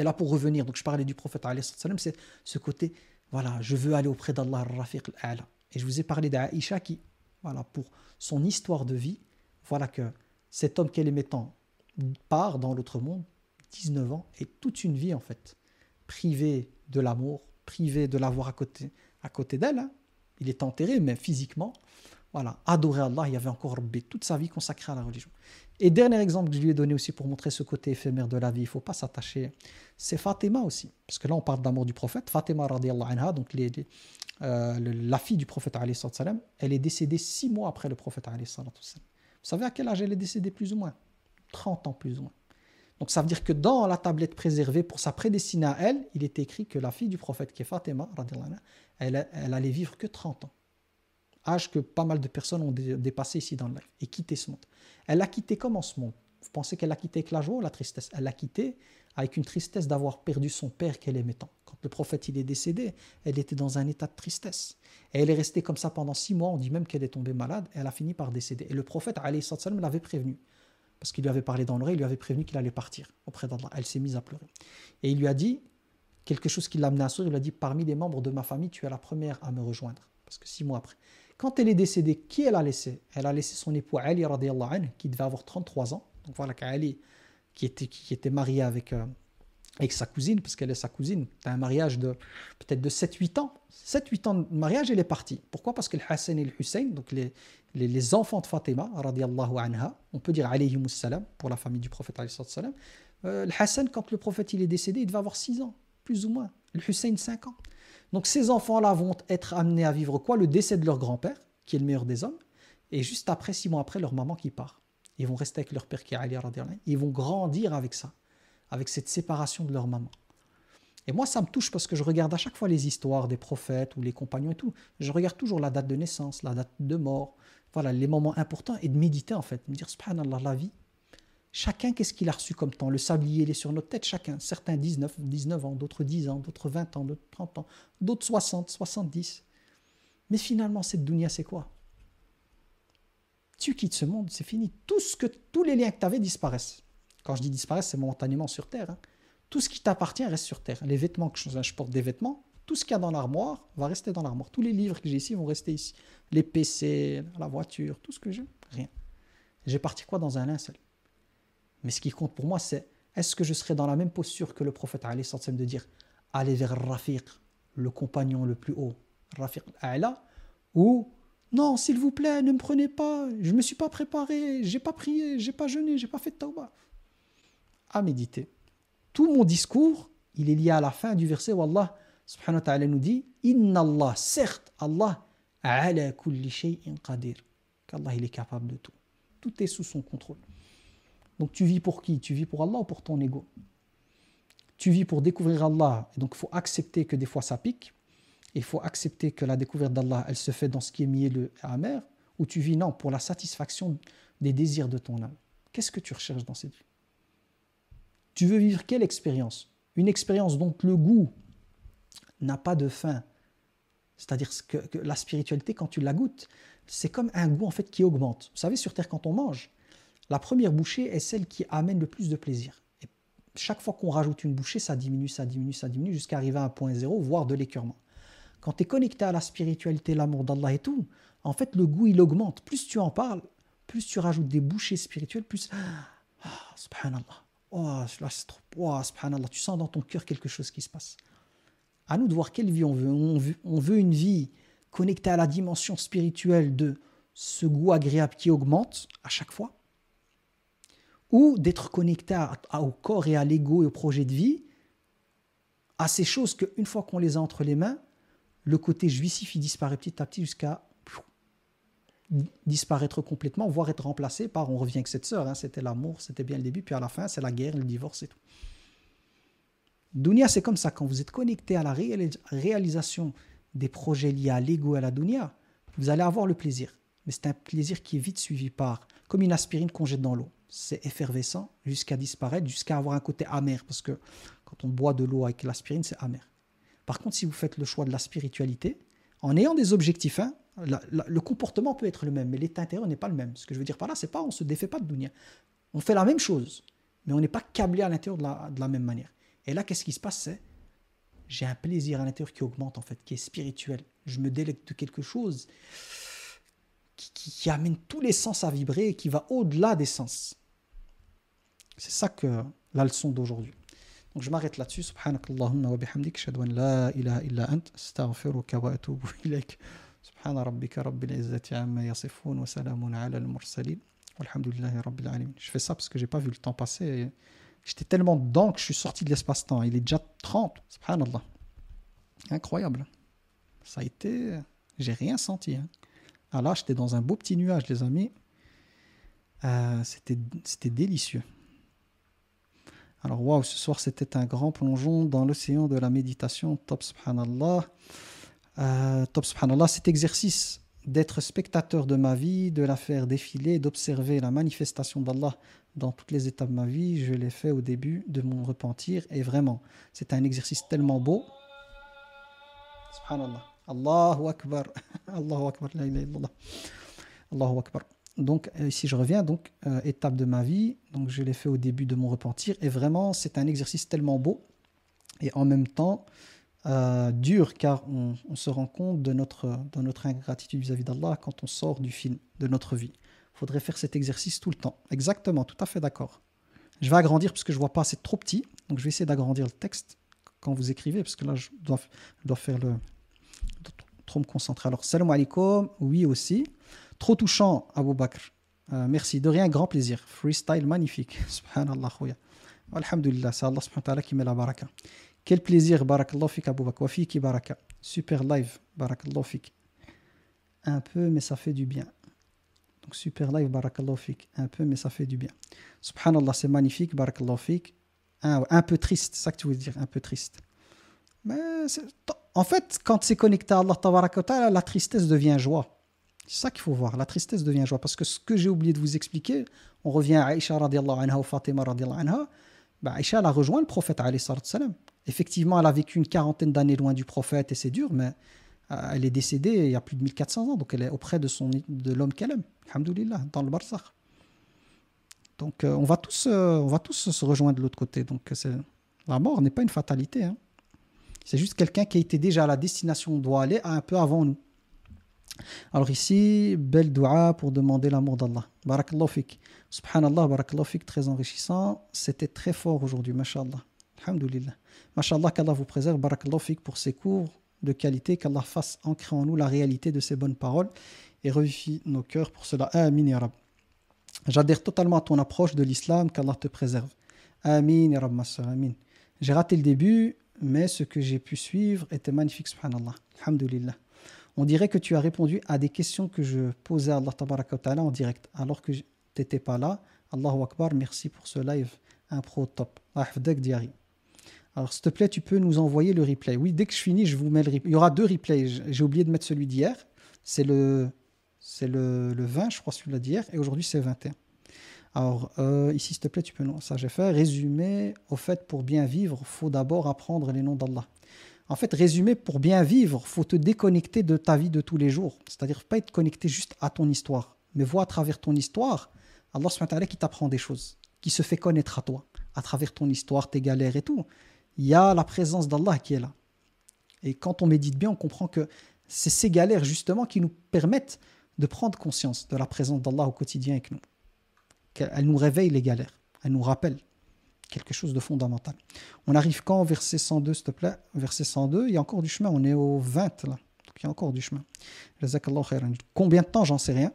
Et là, pour revenir, donc je parlais du prophète, c'est ce côté, voilà, je veux aller auprès d'Allah rafiq al-A'la. Et je vous ai parlé d'Aïcha qui, voilà, pour son histoire de vie, voilà que cet homme qu'elle aimait tant part dans l'autre monde, 19 ans, et toute une vie en fait, privée de l'amour, privé de l'avoir à côté, à côté d'elle. Hein. Il est enterré, mais physiquement, voilà, adorer Allah, il y avait encore Rabbi, toute sa vie consacrée à la religion. Et dernier exemple que je lui ai donné aussi pour montrer ce côté éphémère de la vie, il ne faut pas s'attacher, c'est Fatima aussi. Parce que là, on parle d'amour du prophète. Fatima, anha, donc euh, la fille du prophète, elle est décédée six mois après le prophète. Vous savez à quel âge elle est décédée, plus ou moins 30 ans plus ou moins. Donc ça veut dire que dans la tablette préservée pour sa prédestinée à elle, il est écrit que la fille du prophète, qui est Fatima, elle, elle allait vivre que 30 ans âge que pas mal de personnes ont dépassé ici dans le et quitté ce monde. Elle a quitté comment ce monde Vous pensez qu'elle l'a quitté avec la joie ou la tristesse Elle l'a quitté avec une tristesse d'avoir perdu son père qu'elle aimait tant. Quand le prophète il est décédé, elle était dans un état de tristesse. Et elle est restée comme ça pendant six mois, on dit même qu'elle est tombée malade, et elle a fini par décéder. Et le prophète l'avait prévenu, parce qu'il lui avait parlé dans l'oreille, il lui avait prévenu qu'il allait partir auprès d'Allah. Elle s'est mise à pleurer. Et il lui a dit, quelque chose qui l'a amené à sourire, il lui a dit, parmi les membres de ma famille, tu es la première à me rejoindre. Parce que six mois après, quand elle est décédée, qui elle a laissé Elle a laissé son époux Ali, qui devait avoir 33 ans. Donc voilà qu'Ali, qui était, qui était marié avec, euh, avec sa cousine, parce qu'elle est sa cousine, a un mariage de peut-être de 7-8 ans. 7-8 ans de mariage, elle est partie. Pourquoi Parce que le Hassan et le Hussein, donc les, les, enfants de Fatima, anha, on peut dire alayhim salam pour la famille du prophète, salam, euh, le Hassan, quand le prophète il est décédé, il devait avoir 6 ans, plus ou moins. Le Hussein, 5 ans. Donc ces enfants-là vont être amenés à vivre quoi Le décès de leur grand-père, qui est le meilleur des hommes, et juste après, six mois après, leur maman qui part. Ils vont rester avec leur père qui est Ali, ils vont grandir avec ça, avec cette séparation de leur maman. Et moi, ça me touche parce que je regarde à chaque fois les histoires des prophètes ou les compagnons et tout. Je regarde toujours la date de naissance, la date de mort, voilà, les moments importants et de méditer en fait, de me dire, subhanallah, la vie, Chacun, qu'est-ce qu'il a reçu comme temps Le sablier, il est sur notre tête, chacun. Certains 19, 19 ans, d'autres 10 ans, d'autres 20 ans, d'autres 30 ans, d'autres 60, 70. Mais finalement, cette dounia c'est quoi Tu quittes ce monde, c'est fini. Tout ce que, tous les liens que tu avais disparaissent. Quand je dis disparaissent, c'est momentanément sur Terre. Hein. Tout ce qui t'appartient reste sur Terre. Les vêtements, que je, je porte des vêtements, tout ce qu'il y a dans l'armoire va rester dans l'armoire. Tous les livres que j'ai ici vont rester ici. Les PC, la voiture, tout ce que j'ai, rien. J'ai parti quoi dans un linceul mais ce qui compte pour moi, c'est est-ce que je serai dans la même posture que le prophète de dire allez vers Rafiq, le compagnon le plus haut, Rafiq A'la, ou non, s'il vous plaît, ne me prenez pas, je ne me suis pas préparé, j'ai pas prié, j'ai pas jeûné, j'ai pas fait de À méditer. Tout mon discours, il est lié à la fin du verset où Allah subhanahu wa ta'ala nous dit Inna Allah, certes, Allah, ala kulli qadir. Qu'Allah, il est capable de tout. Tout est sous son contrôle. Donc tu vis pour qui Tu vis pour Allah ou pour ton ego Tu vis pour découvrir Allah. Et donc il faut accepter que des fois ça pique. Il faut accepter que la découverte d'Allah, elle se fait dans ce qui est mielleux et amer. Ou tu vis, non, pour la satisfaction des désirs de ton âme. Qu'est-ce que tu recherches dans cette vie Tu veux vivre quelle expérience Une expérience dont le goût n'a pas de fin. C'est-à-dire que, que, la spiritualité, quand tu la goûtes, c'est comme un goût en fait qui augmente. Vous savez, sur Terre, quand on mange, la première bouchée est celle qui amène le plus de plaisir. Et chaque fois qu'on rajoute une bouchée, ça diminue, ça diminue, ça diminue, jusqu'à arriver à un point zéro, voire de l'écœurement. Quand tu es connecté à la spiritualité, l'amour d'Allah et tout, en fait, le goût, il augmente. Plus tu en parles, plus tu rajoutes des bouchées spirituelles, plus... Ah, oh, oh, subhanallah. Tu sens dans ton cœur quelque chose qui se passe. À nous de voir quelle vie On veut, on veut une vie connectée à la dimension spirituelle de ce goût agréable qui augmente à chaque fois ou d'être connecté au corps et à l'ego et au projet de vie, à ces choses qu'une fois qu'on les a entre les mains, le côté juicif disparaît petit à petit jusqu'à disparaître complètement, voire être remplacé par on revient avec cette sœur, hein, c'était l'amour, c'était bien le début, puis à la fin c'est la guerre, le divorce et tout. Dunia, c'est comme ça, quand vous êtes connecté à la réalisation des projets liés à l'ego et à la Dunia, vous allez avoir le plaisir, mais c'est un plaisir qui est vite suivi par comme une aspirine qu'on jette dans l'eau. C'est effervescent jusqu'à disparaître, jusqu'à avoir un côté amer, parce que quand on boit de l'eau avec l'aspirine, c'est amer. Par contre, si vous faites le choix de la spiritualité, en ayant des objectifs, hein, le comportement peut être le même, mais l'état intérieur n'est pas le même. Ce que je veux dire par là, c'est pas on se défait pas de Dounia. On fait la même chose, mais on n'est pas câblé à l'intérieur de la, de la même manière. Et là, qu'est-ce qui se passe C'est j'ai un plaisir à l'intérieur qui augmente en fait, qui est spirituel. Je me délecte de quelque chose qui, amène tous les sens à vibrer et qui va au-delà des sens. C'est ça que la leçon d'aujourd'hui. Donc je m'arrête là-dessus. wa la illa wa atubu *laughs* Je fais ça parce que j'ai pas vu le temps passer. J'étais tellement dedans que je suis sorti de l'espace-temps. Il est déjà 30. Subhanallah. Incroyable. Ça a été... J'ai rien senti. Hein. Ah là, j'étais dans un beau petit nuage, les amis. Euh, c'était délicieux. Alors, waouh, ce soir, c'était un grand plongeon dans l'océan de la méditation. Top, subhanallah. Euh, top, subhanallah, cet exercice d'être spectateur de ma vie, de la faire défiler, d'observer la manifestation d'Allah dans toutes les étapes de ma vie, je l'ai fait au début de mon repentir. Et vraiment, c'est un exercice tellement beau. Subhanallah. Allahu Akbar, *laughs* Allahu Akbar, Allahu Akbar. Donc, ici, euh, je reviens, donc, euh, étape de ma vie, donc je l'ai fait au début de mon repentir, et vraiment, c'est un exercice tellement beau, et en même temps, euh, dur, car on, se rend compte de notre, de notre ingratitude vis-à-vis d'Allah quand on sort du film, de notre vie. Il faudrait faire cet exercice tout le temps. Exactement, tout à fait d'accord. Je vais agrandir parce que je vois pas, c'est trop petit, donc je vais essayer d'agrandir le texte quand vous écrivez, parce que là, je dois, je dois faire le, trop me concentrer. Alors, salam alaikum, oui aussi. Trop touchant, Abou Bakr. Euh, merci, de rien, grand plaisir. Freestyle magnifique, *laughs* subhanallah, khouya. Alhamdulillah, c'est Allah subhanahu wa ta'ala qui met la baraka. Quel plaisir, Barakallah, fik, Abou Bakr. Wafiki, baraka. Super live, Barakallah, fik. Un peu, mais ça fait du bien. Donc, super live, Barakallah, fik. Un peu, mais ça fait du bien. Subhanallah, c'est magnifique, Barakallah, fik. Un, un peu triste, c'est ça que tu veux dire, un peu triste. Mais ben, en fait, quand c'est connecté à Allah, la tristesse devient joie. C'est ça qu'il faut voir. La tristesse devient joie. Parce que ce que j'ai oublié de vous expliquer, on revient à Aïcha radiallahu ou Fatima ben, Aïcha, elle a rejoint le prophète salam. Effectivement, elle a vécu une quarantaine d'années loin du prophète et c'est dur, mais euh, elle est décédée il y a plus de 1400 ans. Donc elle est auprès de, son, de l'homme qu'elle aime, alhamdoulilah, dans le barzakh. Donc euh, on, va tous, euh, on va tous se rejoindre de l'autre côté. Donc la mort n'est pas une fatalité. Hein. C'est juste quelqu'un qui a été déjà à la destination on doit aller un peu avant nous. Alors ici, belle dua pour demander l'amour d'Allah. Barakallahu fik. Subhanallah, barakallahu fik, très enrichissant. C'était très fort aujourd'hui, mashallah. Alhamdulillah. Mashallah, qu'Allah vous préserve, barakallahu fik pour ces cours de qualité, qu'Allah fasse ancrer en nous la réalité de ces bonnes paroles et revifie nos cœurs pour cela. Amin, ya J'adhère totalement à ton approche de l'islam, qu'Allah te préserve. Amin, ya Rab, Amin. J'ai raté le début, mais ce que j'ai pu suivre était magnifique, subhanallah. Alhamdulillah. On dirait que tu as répondu à des questions que je posais à Allah en direct, alors que tu n'étais pas là. Allahu Akbar, merci pour ce live un pro top. Ah, alors, s'il te plaît, tu peux nous envoyer le replay. Oui, dès que je finis, je vous mets le replay. Il y aura deux replays. J'ai oublié de mettre celui d'hier. C'est le, c'est le, le 20, je crois, celui d'hier. Et aujourd'hui, c'est 21. Alors, euh, ici, s'il te plaît, tu peux. Non, ça, j'ai fait. Résumer, au fait, pour bien vivre, faut d'abord apprendre les noms d'Allah. En fait, résumé, pour bien vivre, faut te déconnecter de ta vie de tous les jours. C'est-à-dire, pas être connecté juste à ton histoire, mais voir à travers ton histoire, Allah subhanahu qui t'apprend des choses, qui se fait connaître à toi, à travers ton histoire, tes galères et tout. Il y a la présence d'Allah qui est là. Et quand on médite bien, on comprend que c'est ces galères justement qui nous permettent de prendre conscience de la présence d'Allah au quotidien avec nous elle nous réveille les galères, elle nous rappelle quelque chose de fondamental. On arrive quand Verset 102, s'il te plaît. Verset 102, il y a encore du chemin, on est au 20 là. Donc il y a encore du chemin. Combien de temps, j'en sais rien,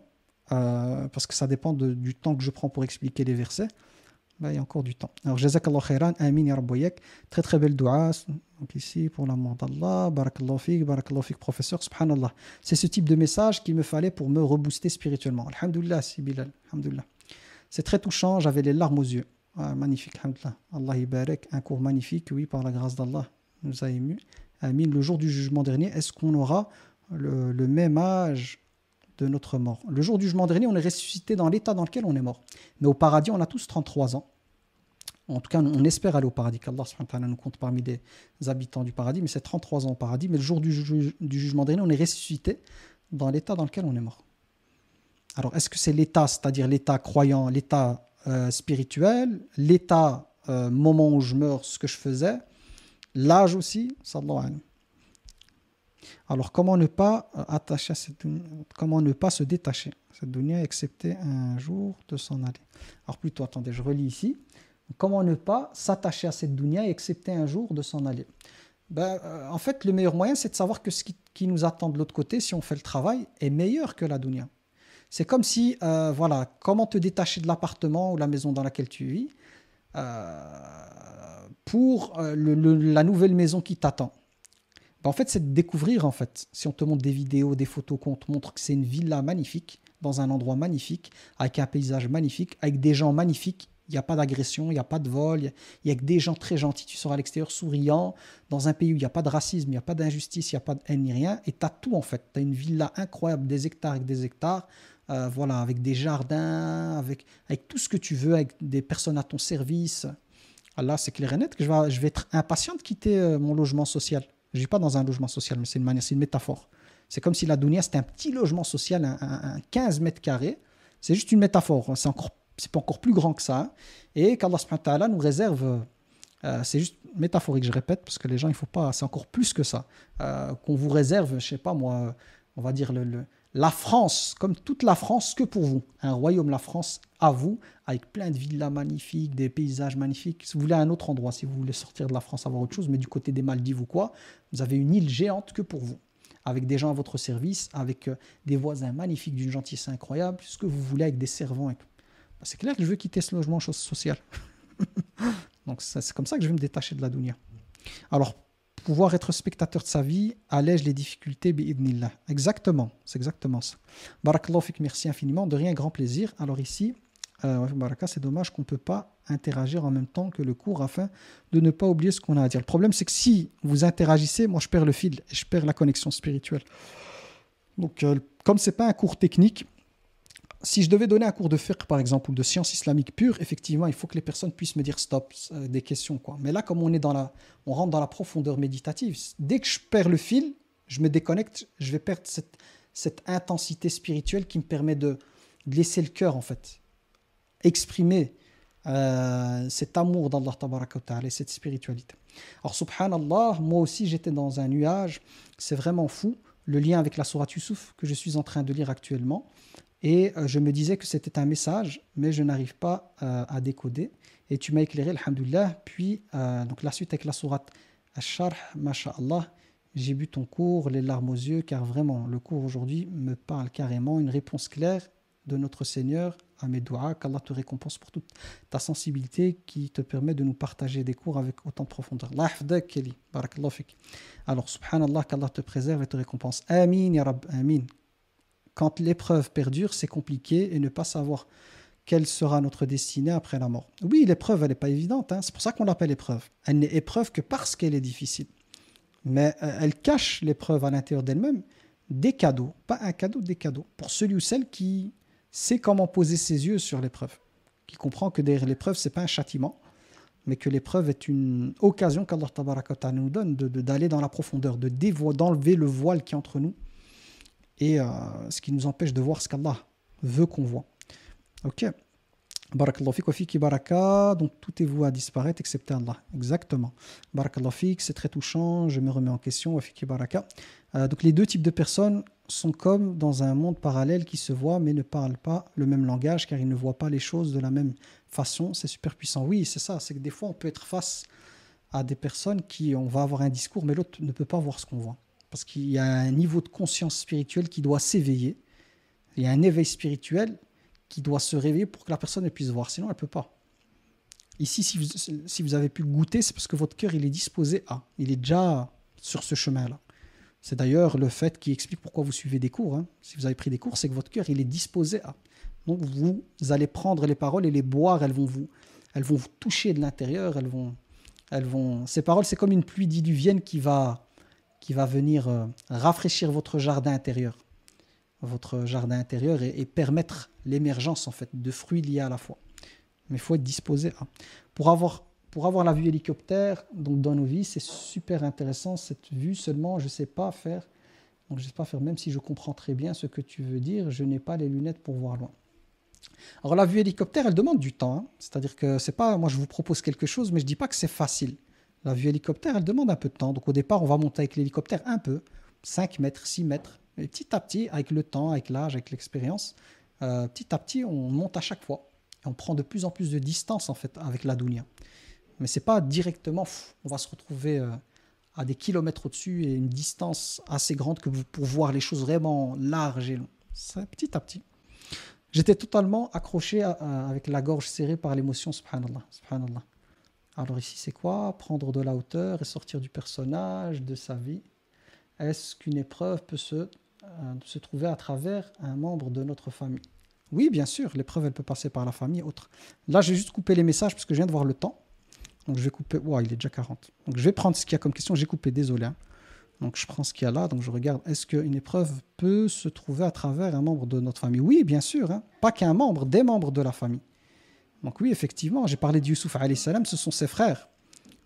euh, parce que ça dépend du temps que je prends pour expliquer les versets. il y a encore du temps. Alors, Jazakallah khairan, amin Très très belle doua Donc, ici, pour l'amour d'Allah, barakallah fik, barakallah fik, professeur, subhanallah. C'est ce type de message qu'il me fallait pour me rebooster spirituellement. Alhamdulillah, Sibilal, alhamdulillah. C'est très touchant, j'avais les larmes aux yeux. Ah, magnifique, Alhamdulillah. Allah ibarek. un cours magnifique, oui, par la grâce d'Allah, nous a émus. Amin. le jour du jugement dernier, est-ce qu'on aura le, même âge de notre mort Le jour du jugement dernier, on est ressuscité dans l'état dans lequel on est mort. Mais au paradis, on a tous 33 ans. En tout cas, on espère aller au paradis, qu'Allah nous compte parmi les habitants du paradis, mais c'est 33 ans au paradis. Mais le jour du jugement dernier, on est ressuscité dans l'état dans lequel on est mort. Alors, est-ce que c'est l'état, c'est-à-dire l'état croyant, l'état euh, spirituel, l'état euh, moment où je meurs, ce que je faisais, l'âge aussi, Alors, comment ne pas euh, attacher à cette comment ne pas se détacher cette dunya, excepté un jour de s'en aller. Alors, plutôt, attendez, je relis ici. Comment ne pas s'attacher à cette et accepter un jour de s'en aller ben, En fait, le meilleur moyen, c'est de savoir que ce qui, nous attend de l'autre côté, si on fait le travail, est meilleur que la dounia c'est comme si, euh, voilà, comment te détacher de l'appartement ou la maison dans laquelle tu vis euh, pour euh, la nouvelle maison qui t'attend. Ben, en fait, c'est de découvrir, en fait. Si on te montre des vidéos, des photos, qu'on te montre que c'est une villa magnifique, dans un endroit magnifique, avec un paysage magnifique, avec des gens magnifiques, il n'y a pas d'agression, il n'y a pas de vol, il n'y a, que des gens très gentils. Tu sors à l'extérieur souriant, dans un pays où il n'y a pas de racisme, il n'y a pas d'injustice, il n'y a pas de haine ni rien. Et tu as tout en fait. Tu as une villa incroyable, des hectares et des hectares euh, voilà, avec des jardins, avec, avec tout ce que tu veux, avec des personnes à ton service. Allah, c'est clair et net que je vais, je vais être impatient de quitter euh, mon logement social. Je ne vis pas dans un logement social, mais c'est une manière, c'est une métaphore. C'est comme si la dounia c'était un petit logement social, un, 15 mètres carrés. C'est juste une métaphore, c'est encore, c'est pas encore plus grand que ça. Et qu'Allah nous réserve, euh, c'est juste métaphorique, je répète, parce que les gens, il faut pas, c'est encore plus que ça. qu'on vous réserve, je sais pas moi, on va dire le la France, comme toute la France, que pour vous. Un royaume, la France, à vous, avec plein de villas magnifiques, des paysages magnifiques. Si vous voulez un autre endroit, si vous voulez sortir de la France, avoir autre chose, mais du côté des Maldives ou quoi, vous avez une île géante que pour vous, avec des gens à votre service, avec euh, des voisins magnifiques, d'une gentillesse incroyable, ce que vous voulez, avec des servants. Bah, c'est clair que je veux quitter ce logement chose social. *laughs* Donc c'est comme ça que je vais me détacher de la dounia. Alors pouvoir être spectateur de sa vie allège les difficultés, bi'idnillah. Exactement, c'est exactement ça. Barakallahu merci infiniment. De rien, grand plaisir. Alors ici, euh, c'est dommage qu'on ne peut pas interagir en même temps que le cours afin de ne pas oublier ce qu'on a à dire. Le problème, c'est que si vous interagissez, moi je perds le fil je perds la connexion spirituelle. Donc, euh, comme ce n'est pas un cours technique, si je devais donner un cours de fiqh, par exemple, ou de sciences islamiques pure, effectivement, il faut que les personnes puissent me dire stop, euh, des questions. Quoi. Mais là, comme on, est dans la, on rentre dans la profondeur méditative, dès que je perds le fil, je me déconnecte, je vais perdre cette, intensité spirituelle qui me permet de, laisser le cœur, en fait, exprimer euh, cet amour d'Allah et cette spiritualité. Alors, subhanallah, moi aussi, j'étais dans un nuage, c'est vraiment fou, le lien avec la Sourate Yusuf que je suis en train de lire actuellement. Et euh, je me disais que c'était un message, mais je n'arrive pas euh, à décoder. Et tu m'as éclairé, Alhamdulillah. Puis, euh, donc la suite avec la sourate Ashar sharh masha'Allah, j'ai bu ton cours, les larmes aux yeux, car vraiment, le cours aujourd'hui me parle carrément, une réponse claire de notre Seigneur à mes doigts, qu'Allah te récompense pour toute ta sensibilité qui te permet de nous partager des cours avec autant de profondeur. Alors, subhanallah, qu'Allah te préserve et te récompense. Amin, ya Rab, amin. Quand l'épreuve perdure, c'est compliqué et ne pas savoir quelle sera notre destinée après la mort. Oui, l'épreuve, elle n'est pas évidente. Hein. C'est pour ça qu'on l'appelle épreuve. Elle n'est épreuve que parce qu'elle est difficile. Mais euh, elle cache l'épreuve à l'intérieur d'elle-même des cadeaux. Pas un cadeau, des cadeaux. Pour celui ou celle qui sait comment poser ses yeux sur l'épreuve. Qui comprend que derrière l'épreuve, ce n'est pas un châtiment, mais que l'épreuve est une occasion qu'Allah nous donne d'aller de, dans la profondeur, de d'enlever le voile qui est entre nous et euh, ce qui nous empêche de voir ce qu'Allah veut qu'on voit. Ok Barakallahu fik wa ibaraka. baraka, donc tout est voué à disparaître excepté Allah. Exactement. Barakallahu fik, c'est très touchant, je me remets en question, wa baraka. Euh, donc les deux types de personnes sont comme dans un monde parallèle qui se voit mais ne parle pas le même langage car ils ne voient pas les choses de la même façon. C'est super puissant. Oui, c'est ça, c'est que des fois on peut être face à des personnes qui, on va avoir un discours mais l'autre ne peut pas voir ce qu'on voit parce qu'il y a un niveau de conscience spirituelle qui doit s'éveiller. Il y a un éveil spirituel qui doit se réveiller pour que la personne puisse voir, sinon elle ne peut pas. Ici, si vous, avez pu goûter, c'est parce que votre cœur, il est disposé à, il est déjà sur ce chemin-là. C'est d'ailleurs le fait qui explique pourquoi vous suivez des cours. Hein. Si vous avez pris des cours, c'est que votre cœur, il est disposé à. Donc vous allez prendre les paroles et les boire, elles vont vous, elles vont vous toucher de l'intérieur, elles vont, elles vont. Ces paroles, c'est comme une pluie diluvienne qui va, qui va venir euh, rafraîchir votre jardin intérieur, votre jardin intérieur et, permettre l'émergence en fait de fruits liés à la foi. Mais il faut être disposé à. Hein. Pour avoir, pour avoir la vue hélicoptère, donc dans nos vies, c'est super intéressant cette vue. Seulement, je ne sais pas faire. Donc, je sais pas faire, même si je comprends très bien ce que tu veux dire, je n'ai pas les lunettes pour voir loin. Alors la vue hélicoptère, elle demande du temps. Hein. C'est-à-dire que c'est pas, moi je vous propose quelque chose, mais je dis pas que c'est facile. La vue hélicoptère, elle demande un peu de temps. Donc au départ, on va monter avec l'hélicoptère un peu, 5 mètres, 6 mètres. Et petit à petit, avec le temps, avec l'âge, avec l'expérience, euh, petit à petit, on monte à chaque fois. Et on prend de plus en plus de distance en fait avec la dounia. Mais c'est pas directement, on va se retrouver euh, à des kilomètres au-dessus et une distance assez grande que pour voir les choses vraiment larges et longues. C'est petit à petit. J'étais totalement accroché avec la gorge serrée par l'émotion, subhanallah, subhanallah. Alors ici, c'est quoi Prendre de la hauteur et sortir du personnage, de sa vie. Est-ce qu'une épreuve peut se, euh, se trouver à travers un membre de notre famille Oui, bien sûr, l'épreuve, elle peut passer par la famille, autre. Là, j'ai juste coupé les messages parce que je viens de voir le temps. Donc je vais couper. il est déjà 40. Donc je vais prendre ce qu'il y a comme question. J'ai coupé, désolé. Hein. Donc je prends ce qu'il y a là. Donc je regarde. Est-ce qu'une épreuve peut se trouver à travers un membre de notre famille Oui, bien sûr. Hein. Pas qu'un membre, des membres de la famille. Donc oui, effectivement, j'ai parlé de Youssouf salam, ce sont ses frères.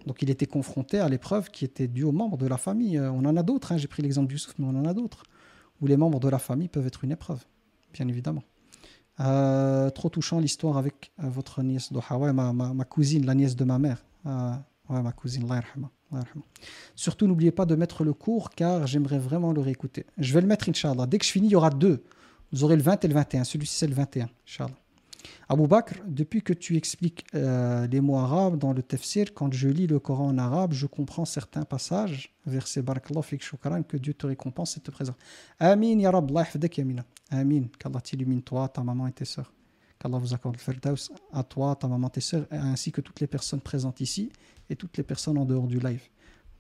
Donc il était confronté à l'épreuve qui était due aux membres de la famille. Euh, on en a d'autres, hein, j'ai pris l'exemple de Youssouf, mais on en a d'autres, où les membres de la famille peuvent être une épreuve, bien évidemment. Euh, trop touchant l'histoire avec euh, votre nièce d'Oha. ma, cousine, la nièce de ma mère. ouais, ma cousine, Allah Surtout, n'oubliez pas de mettre le cours, car j'aimerais vraiment le réécouter. Je vais le mettre, Inch'Allah. Dès que je finis, il y aura deux. Vous aurez le 20 et le 21. Celui-ci, c'est le 21, Inch'Allah. Abou Bakr, depuis que tu expliques euh, les mots arabes dans le tafsir, quand je lis le Coran en arabe, je comprends certains passages, verset Barakallah shukran, que Dieu te récompense et te présente. Amin, ya Rab, Yamina. Amin, qu'Allah t'illumine toi, ta maman et tes sœurs. Qu'Allah vous accorde le Ferdaus à toi, ta maman, tes soeurs ainsi que toutes les personnes présentes ici et toutes les personnes en dehors du live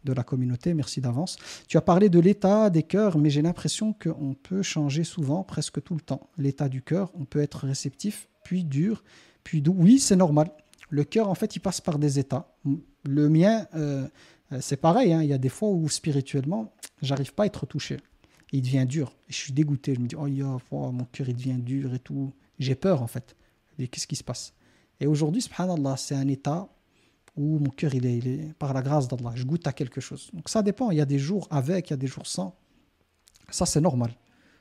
de la communauté, merci d'avance. Tu as parlé de l'état des cœurs, mais j'ai l'impression qu'on peut changer souvent, presque tout le temps. L'état du cœur, on peut être réceptif puis dur, puis doux. Oui, c'est normal. Le cœur, en fait, il passe par des états. Le mien, euh, euh, c'est pareil. Hein. Il y a des fois où spirituellement, j'arrive pas à être touché. il devient dur. je suis dégoûté. Je me dis, oh, oh mon cœur, il devient dur et tout. J'ai peur, en fait. Qu'est-ce qui se passe Et aujourd'hui, c'est un état où mon cœur, il est, il est par la grâce d'Allah. Je goûte à quelque chose. Donc ça dépend. Il y a des jours avec, il y a des jours sans. Ça, c'est normal.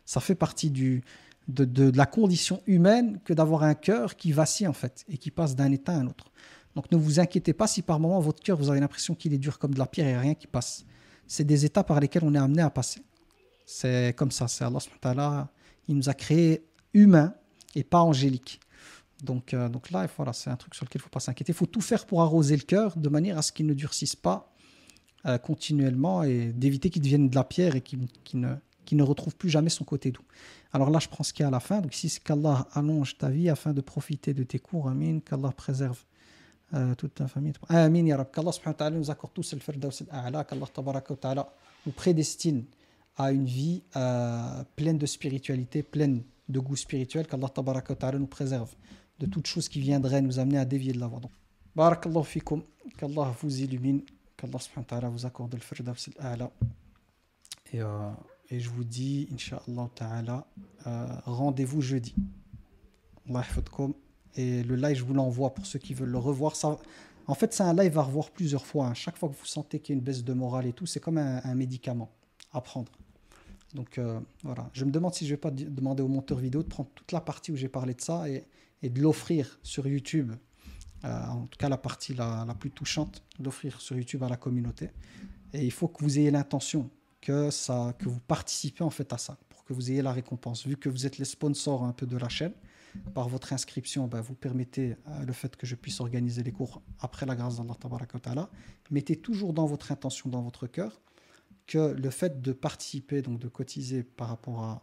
Ça fait partie du, de, la condition humaine que d'avoir un cœur qui vacille en fait et qui passe d'un état à un autre. Donc ne vous inquiétez pas si par moment votre cœur, vous avez l'impression qu'il est dur comme de la pierre et rien qui passe. C'est des états par lesquels on est amené à passer. C'est comme ça, c'est Allah, il nous a créés humains et pas angéliques. Donc, euh, donc là, voilà, c'est un truc sur lequel il ne faut pas s'inquiéter. Il faut tout faire pour arroser le cœur de manière à ce qu'il ne durcisse pas euh, continuellement et d'éviter qu'il devienne de la pierre et qu'il ne, qui ne retrouve plus jamais son côté doux. Alors là, je prends ce qu'il y a à la fin. Donc si c'est qu'Allah allonge ta vie afin de profiter de tes cours. Amin. Qu'Allah préserve euh, toute ta famille. Amin, Ya Rab. Qu'Allah nous accorde tous le firdaus al-a'la. Qu'Allah tabaraka nous prédestine à une vie euh, pleine de spiritualité, pleine de goût spirituel. Qu'Allah tabaraka nous préserve de toute chose qui viendrait nous amener à dévier de la l'avant. Barakallahu fikum. Qu'Allah vous illumine. Qu'Allah subhanahu vous accorde le firdaus al-a'la. Et... Euh, et je vous dis, Inch'Allah Ta'ala, euh, rendez-vous jeudi. Allah Et le live, je vous l'envoie pour ceux qui veulent le revoir. Ça, en fait, c'est un live à revoir plusieurs fois. Hein. Chaque fois que vous sentez qu'il y a une baisse de morale et tout, c'est comme un, médicament à prendre. Donc euh, voilà, je me demande si je ne vais pas demander au monteur vidéo de prendre toute la partie où j'ai parlé de ça et, de l'offrir sur YouTube, euh, en tout cas la partie la, la plus touchante, l'offrir sur YouTube à la communauté. Et il faut que vous ayez l'intention que, ça, que vous participez en fait à ça, pour que vous ayez la récompense. Vu que vous êtes les sponsors un peu de la chaîne, par votre inscription, ben, vous permettez euh, le fait que je puisse organiser les cours après la grâce d'Allah. Mettez toujours dans votre intention, dans votre cœur, que le fait de participer, donc de cotiser par rapport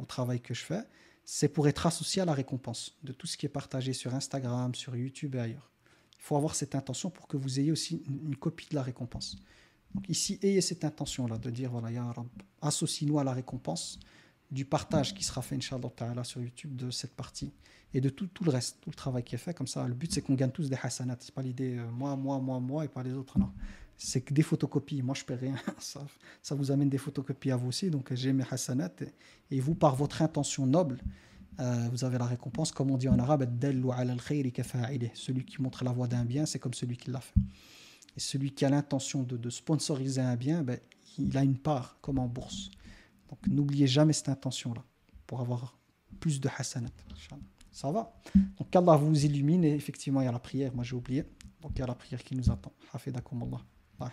au travail que je fais, c'est pour être associé à la récompense de tout ce qui est partagé sur Instagram, sur YouTube et ailleurs. Il faut avoir cette intention pour que vous ayez aussi une copie de la récompense. Donc ici, ayez cette intention-là de dire, voilà, Ya associe-nous à la récompense du partage qui sera fait, Inch'Allah Ta'ala, sur YouTube de cette partie et de tout, le reste, tout le travail qui est fait. Comme ça, le but, c'est qu'on gagne tous des hasanat. C'est pas l'idée euh, moi, moi, moi, moi et pas les autres. Non. C'est que des photocopies. Moi, je paie rien. *laughs* ça, vous amène des photocopies à vous aussi. Donc, j'ai mes hasanat. Et, vous, par votre intention noble, euh, vous avez la récompense. Comme on dit en arabe, celui qui montre la voie d'un bien, c'est comme celui qui l'a fait. Et celui qui a l'intention de, sponsoriser un bien, ben, il a une part, comme en bourse. Donc n'oubliez jamais cette intention-là, pour avoir plus de hasanat. Ça va Donc Allah vous illumine, et effectivement, il y a la prière, moi j'ai oublié. Donc il y a la prière qui nous attend. Allah.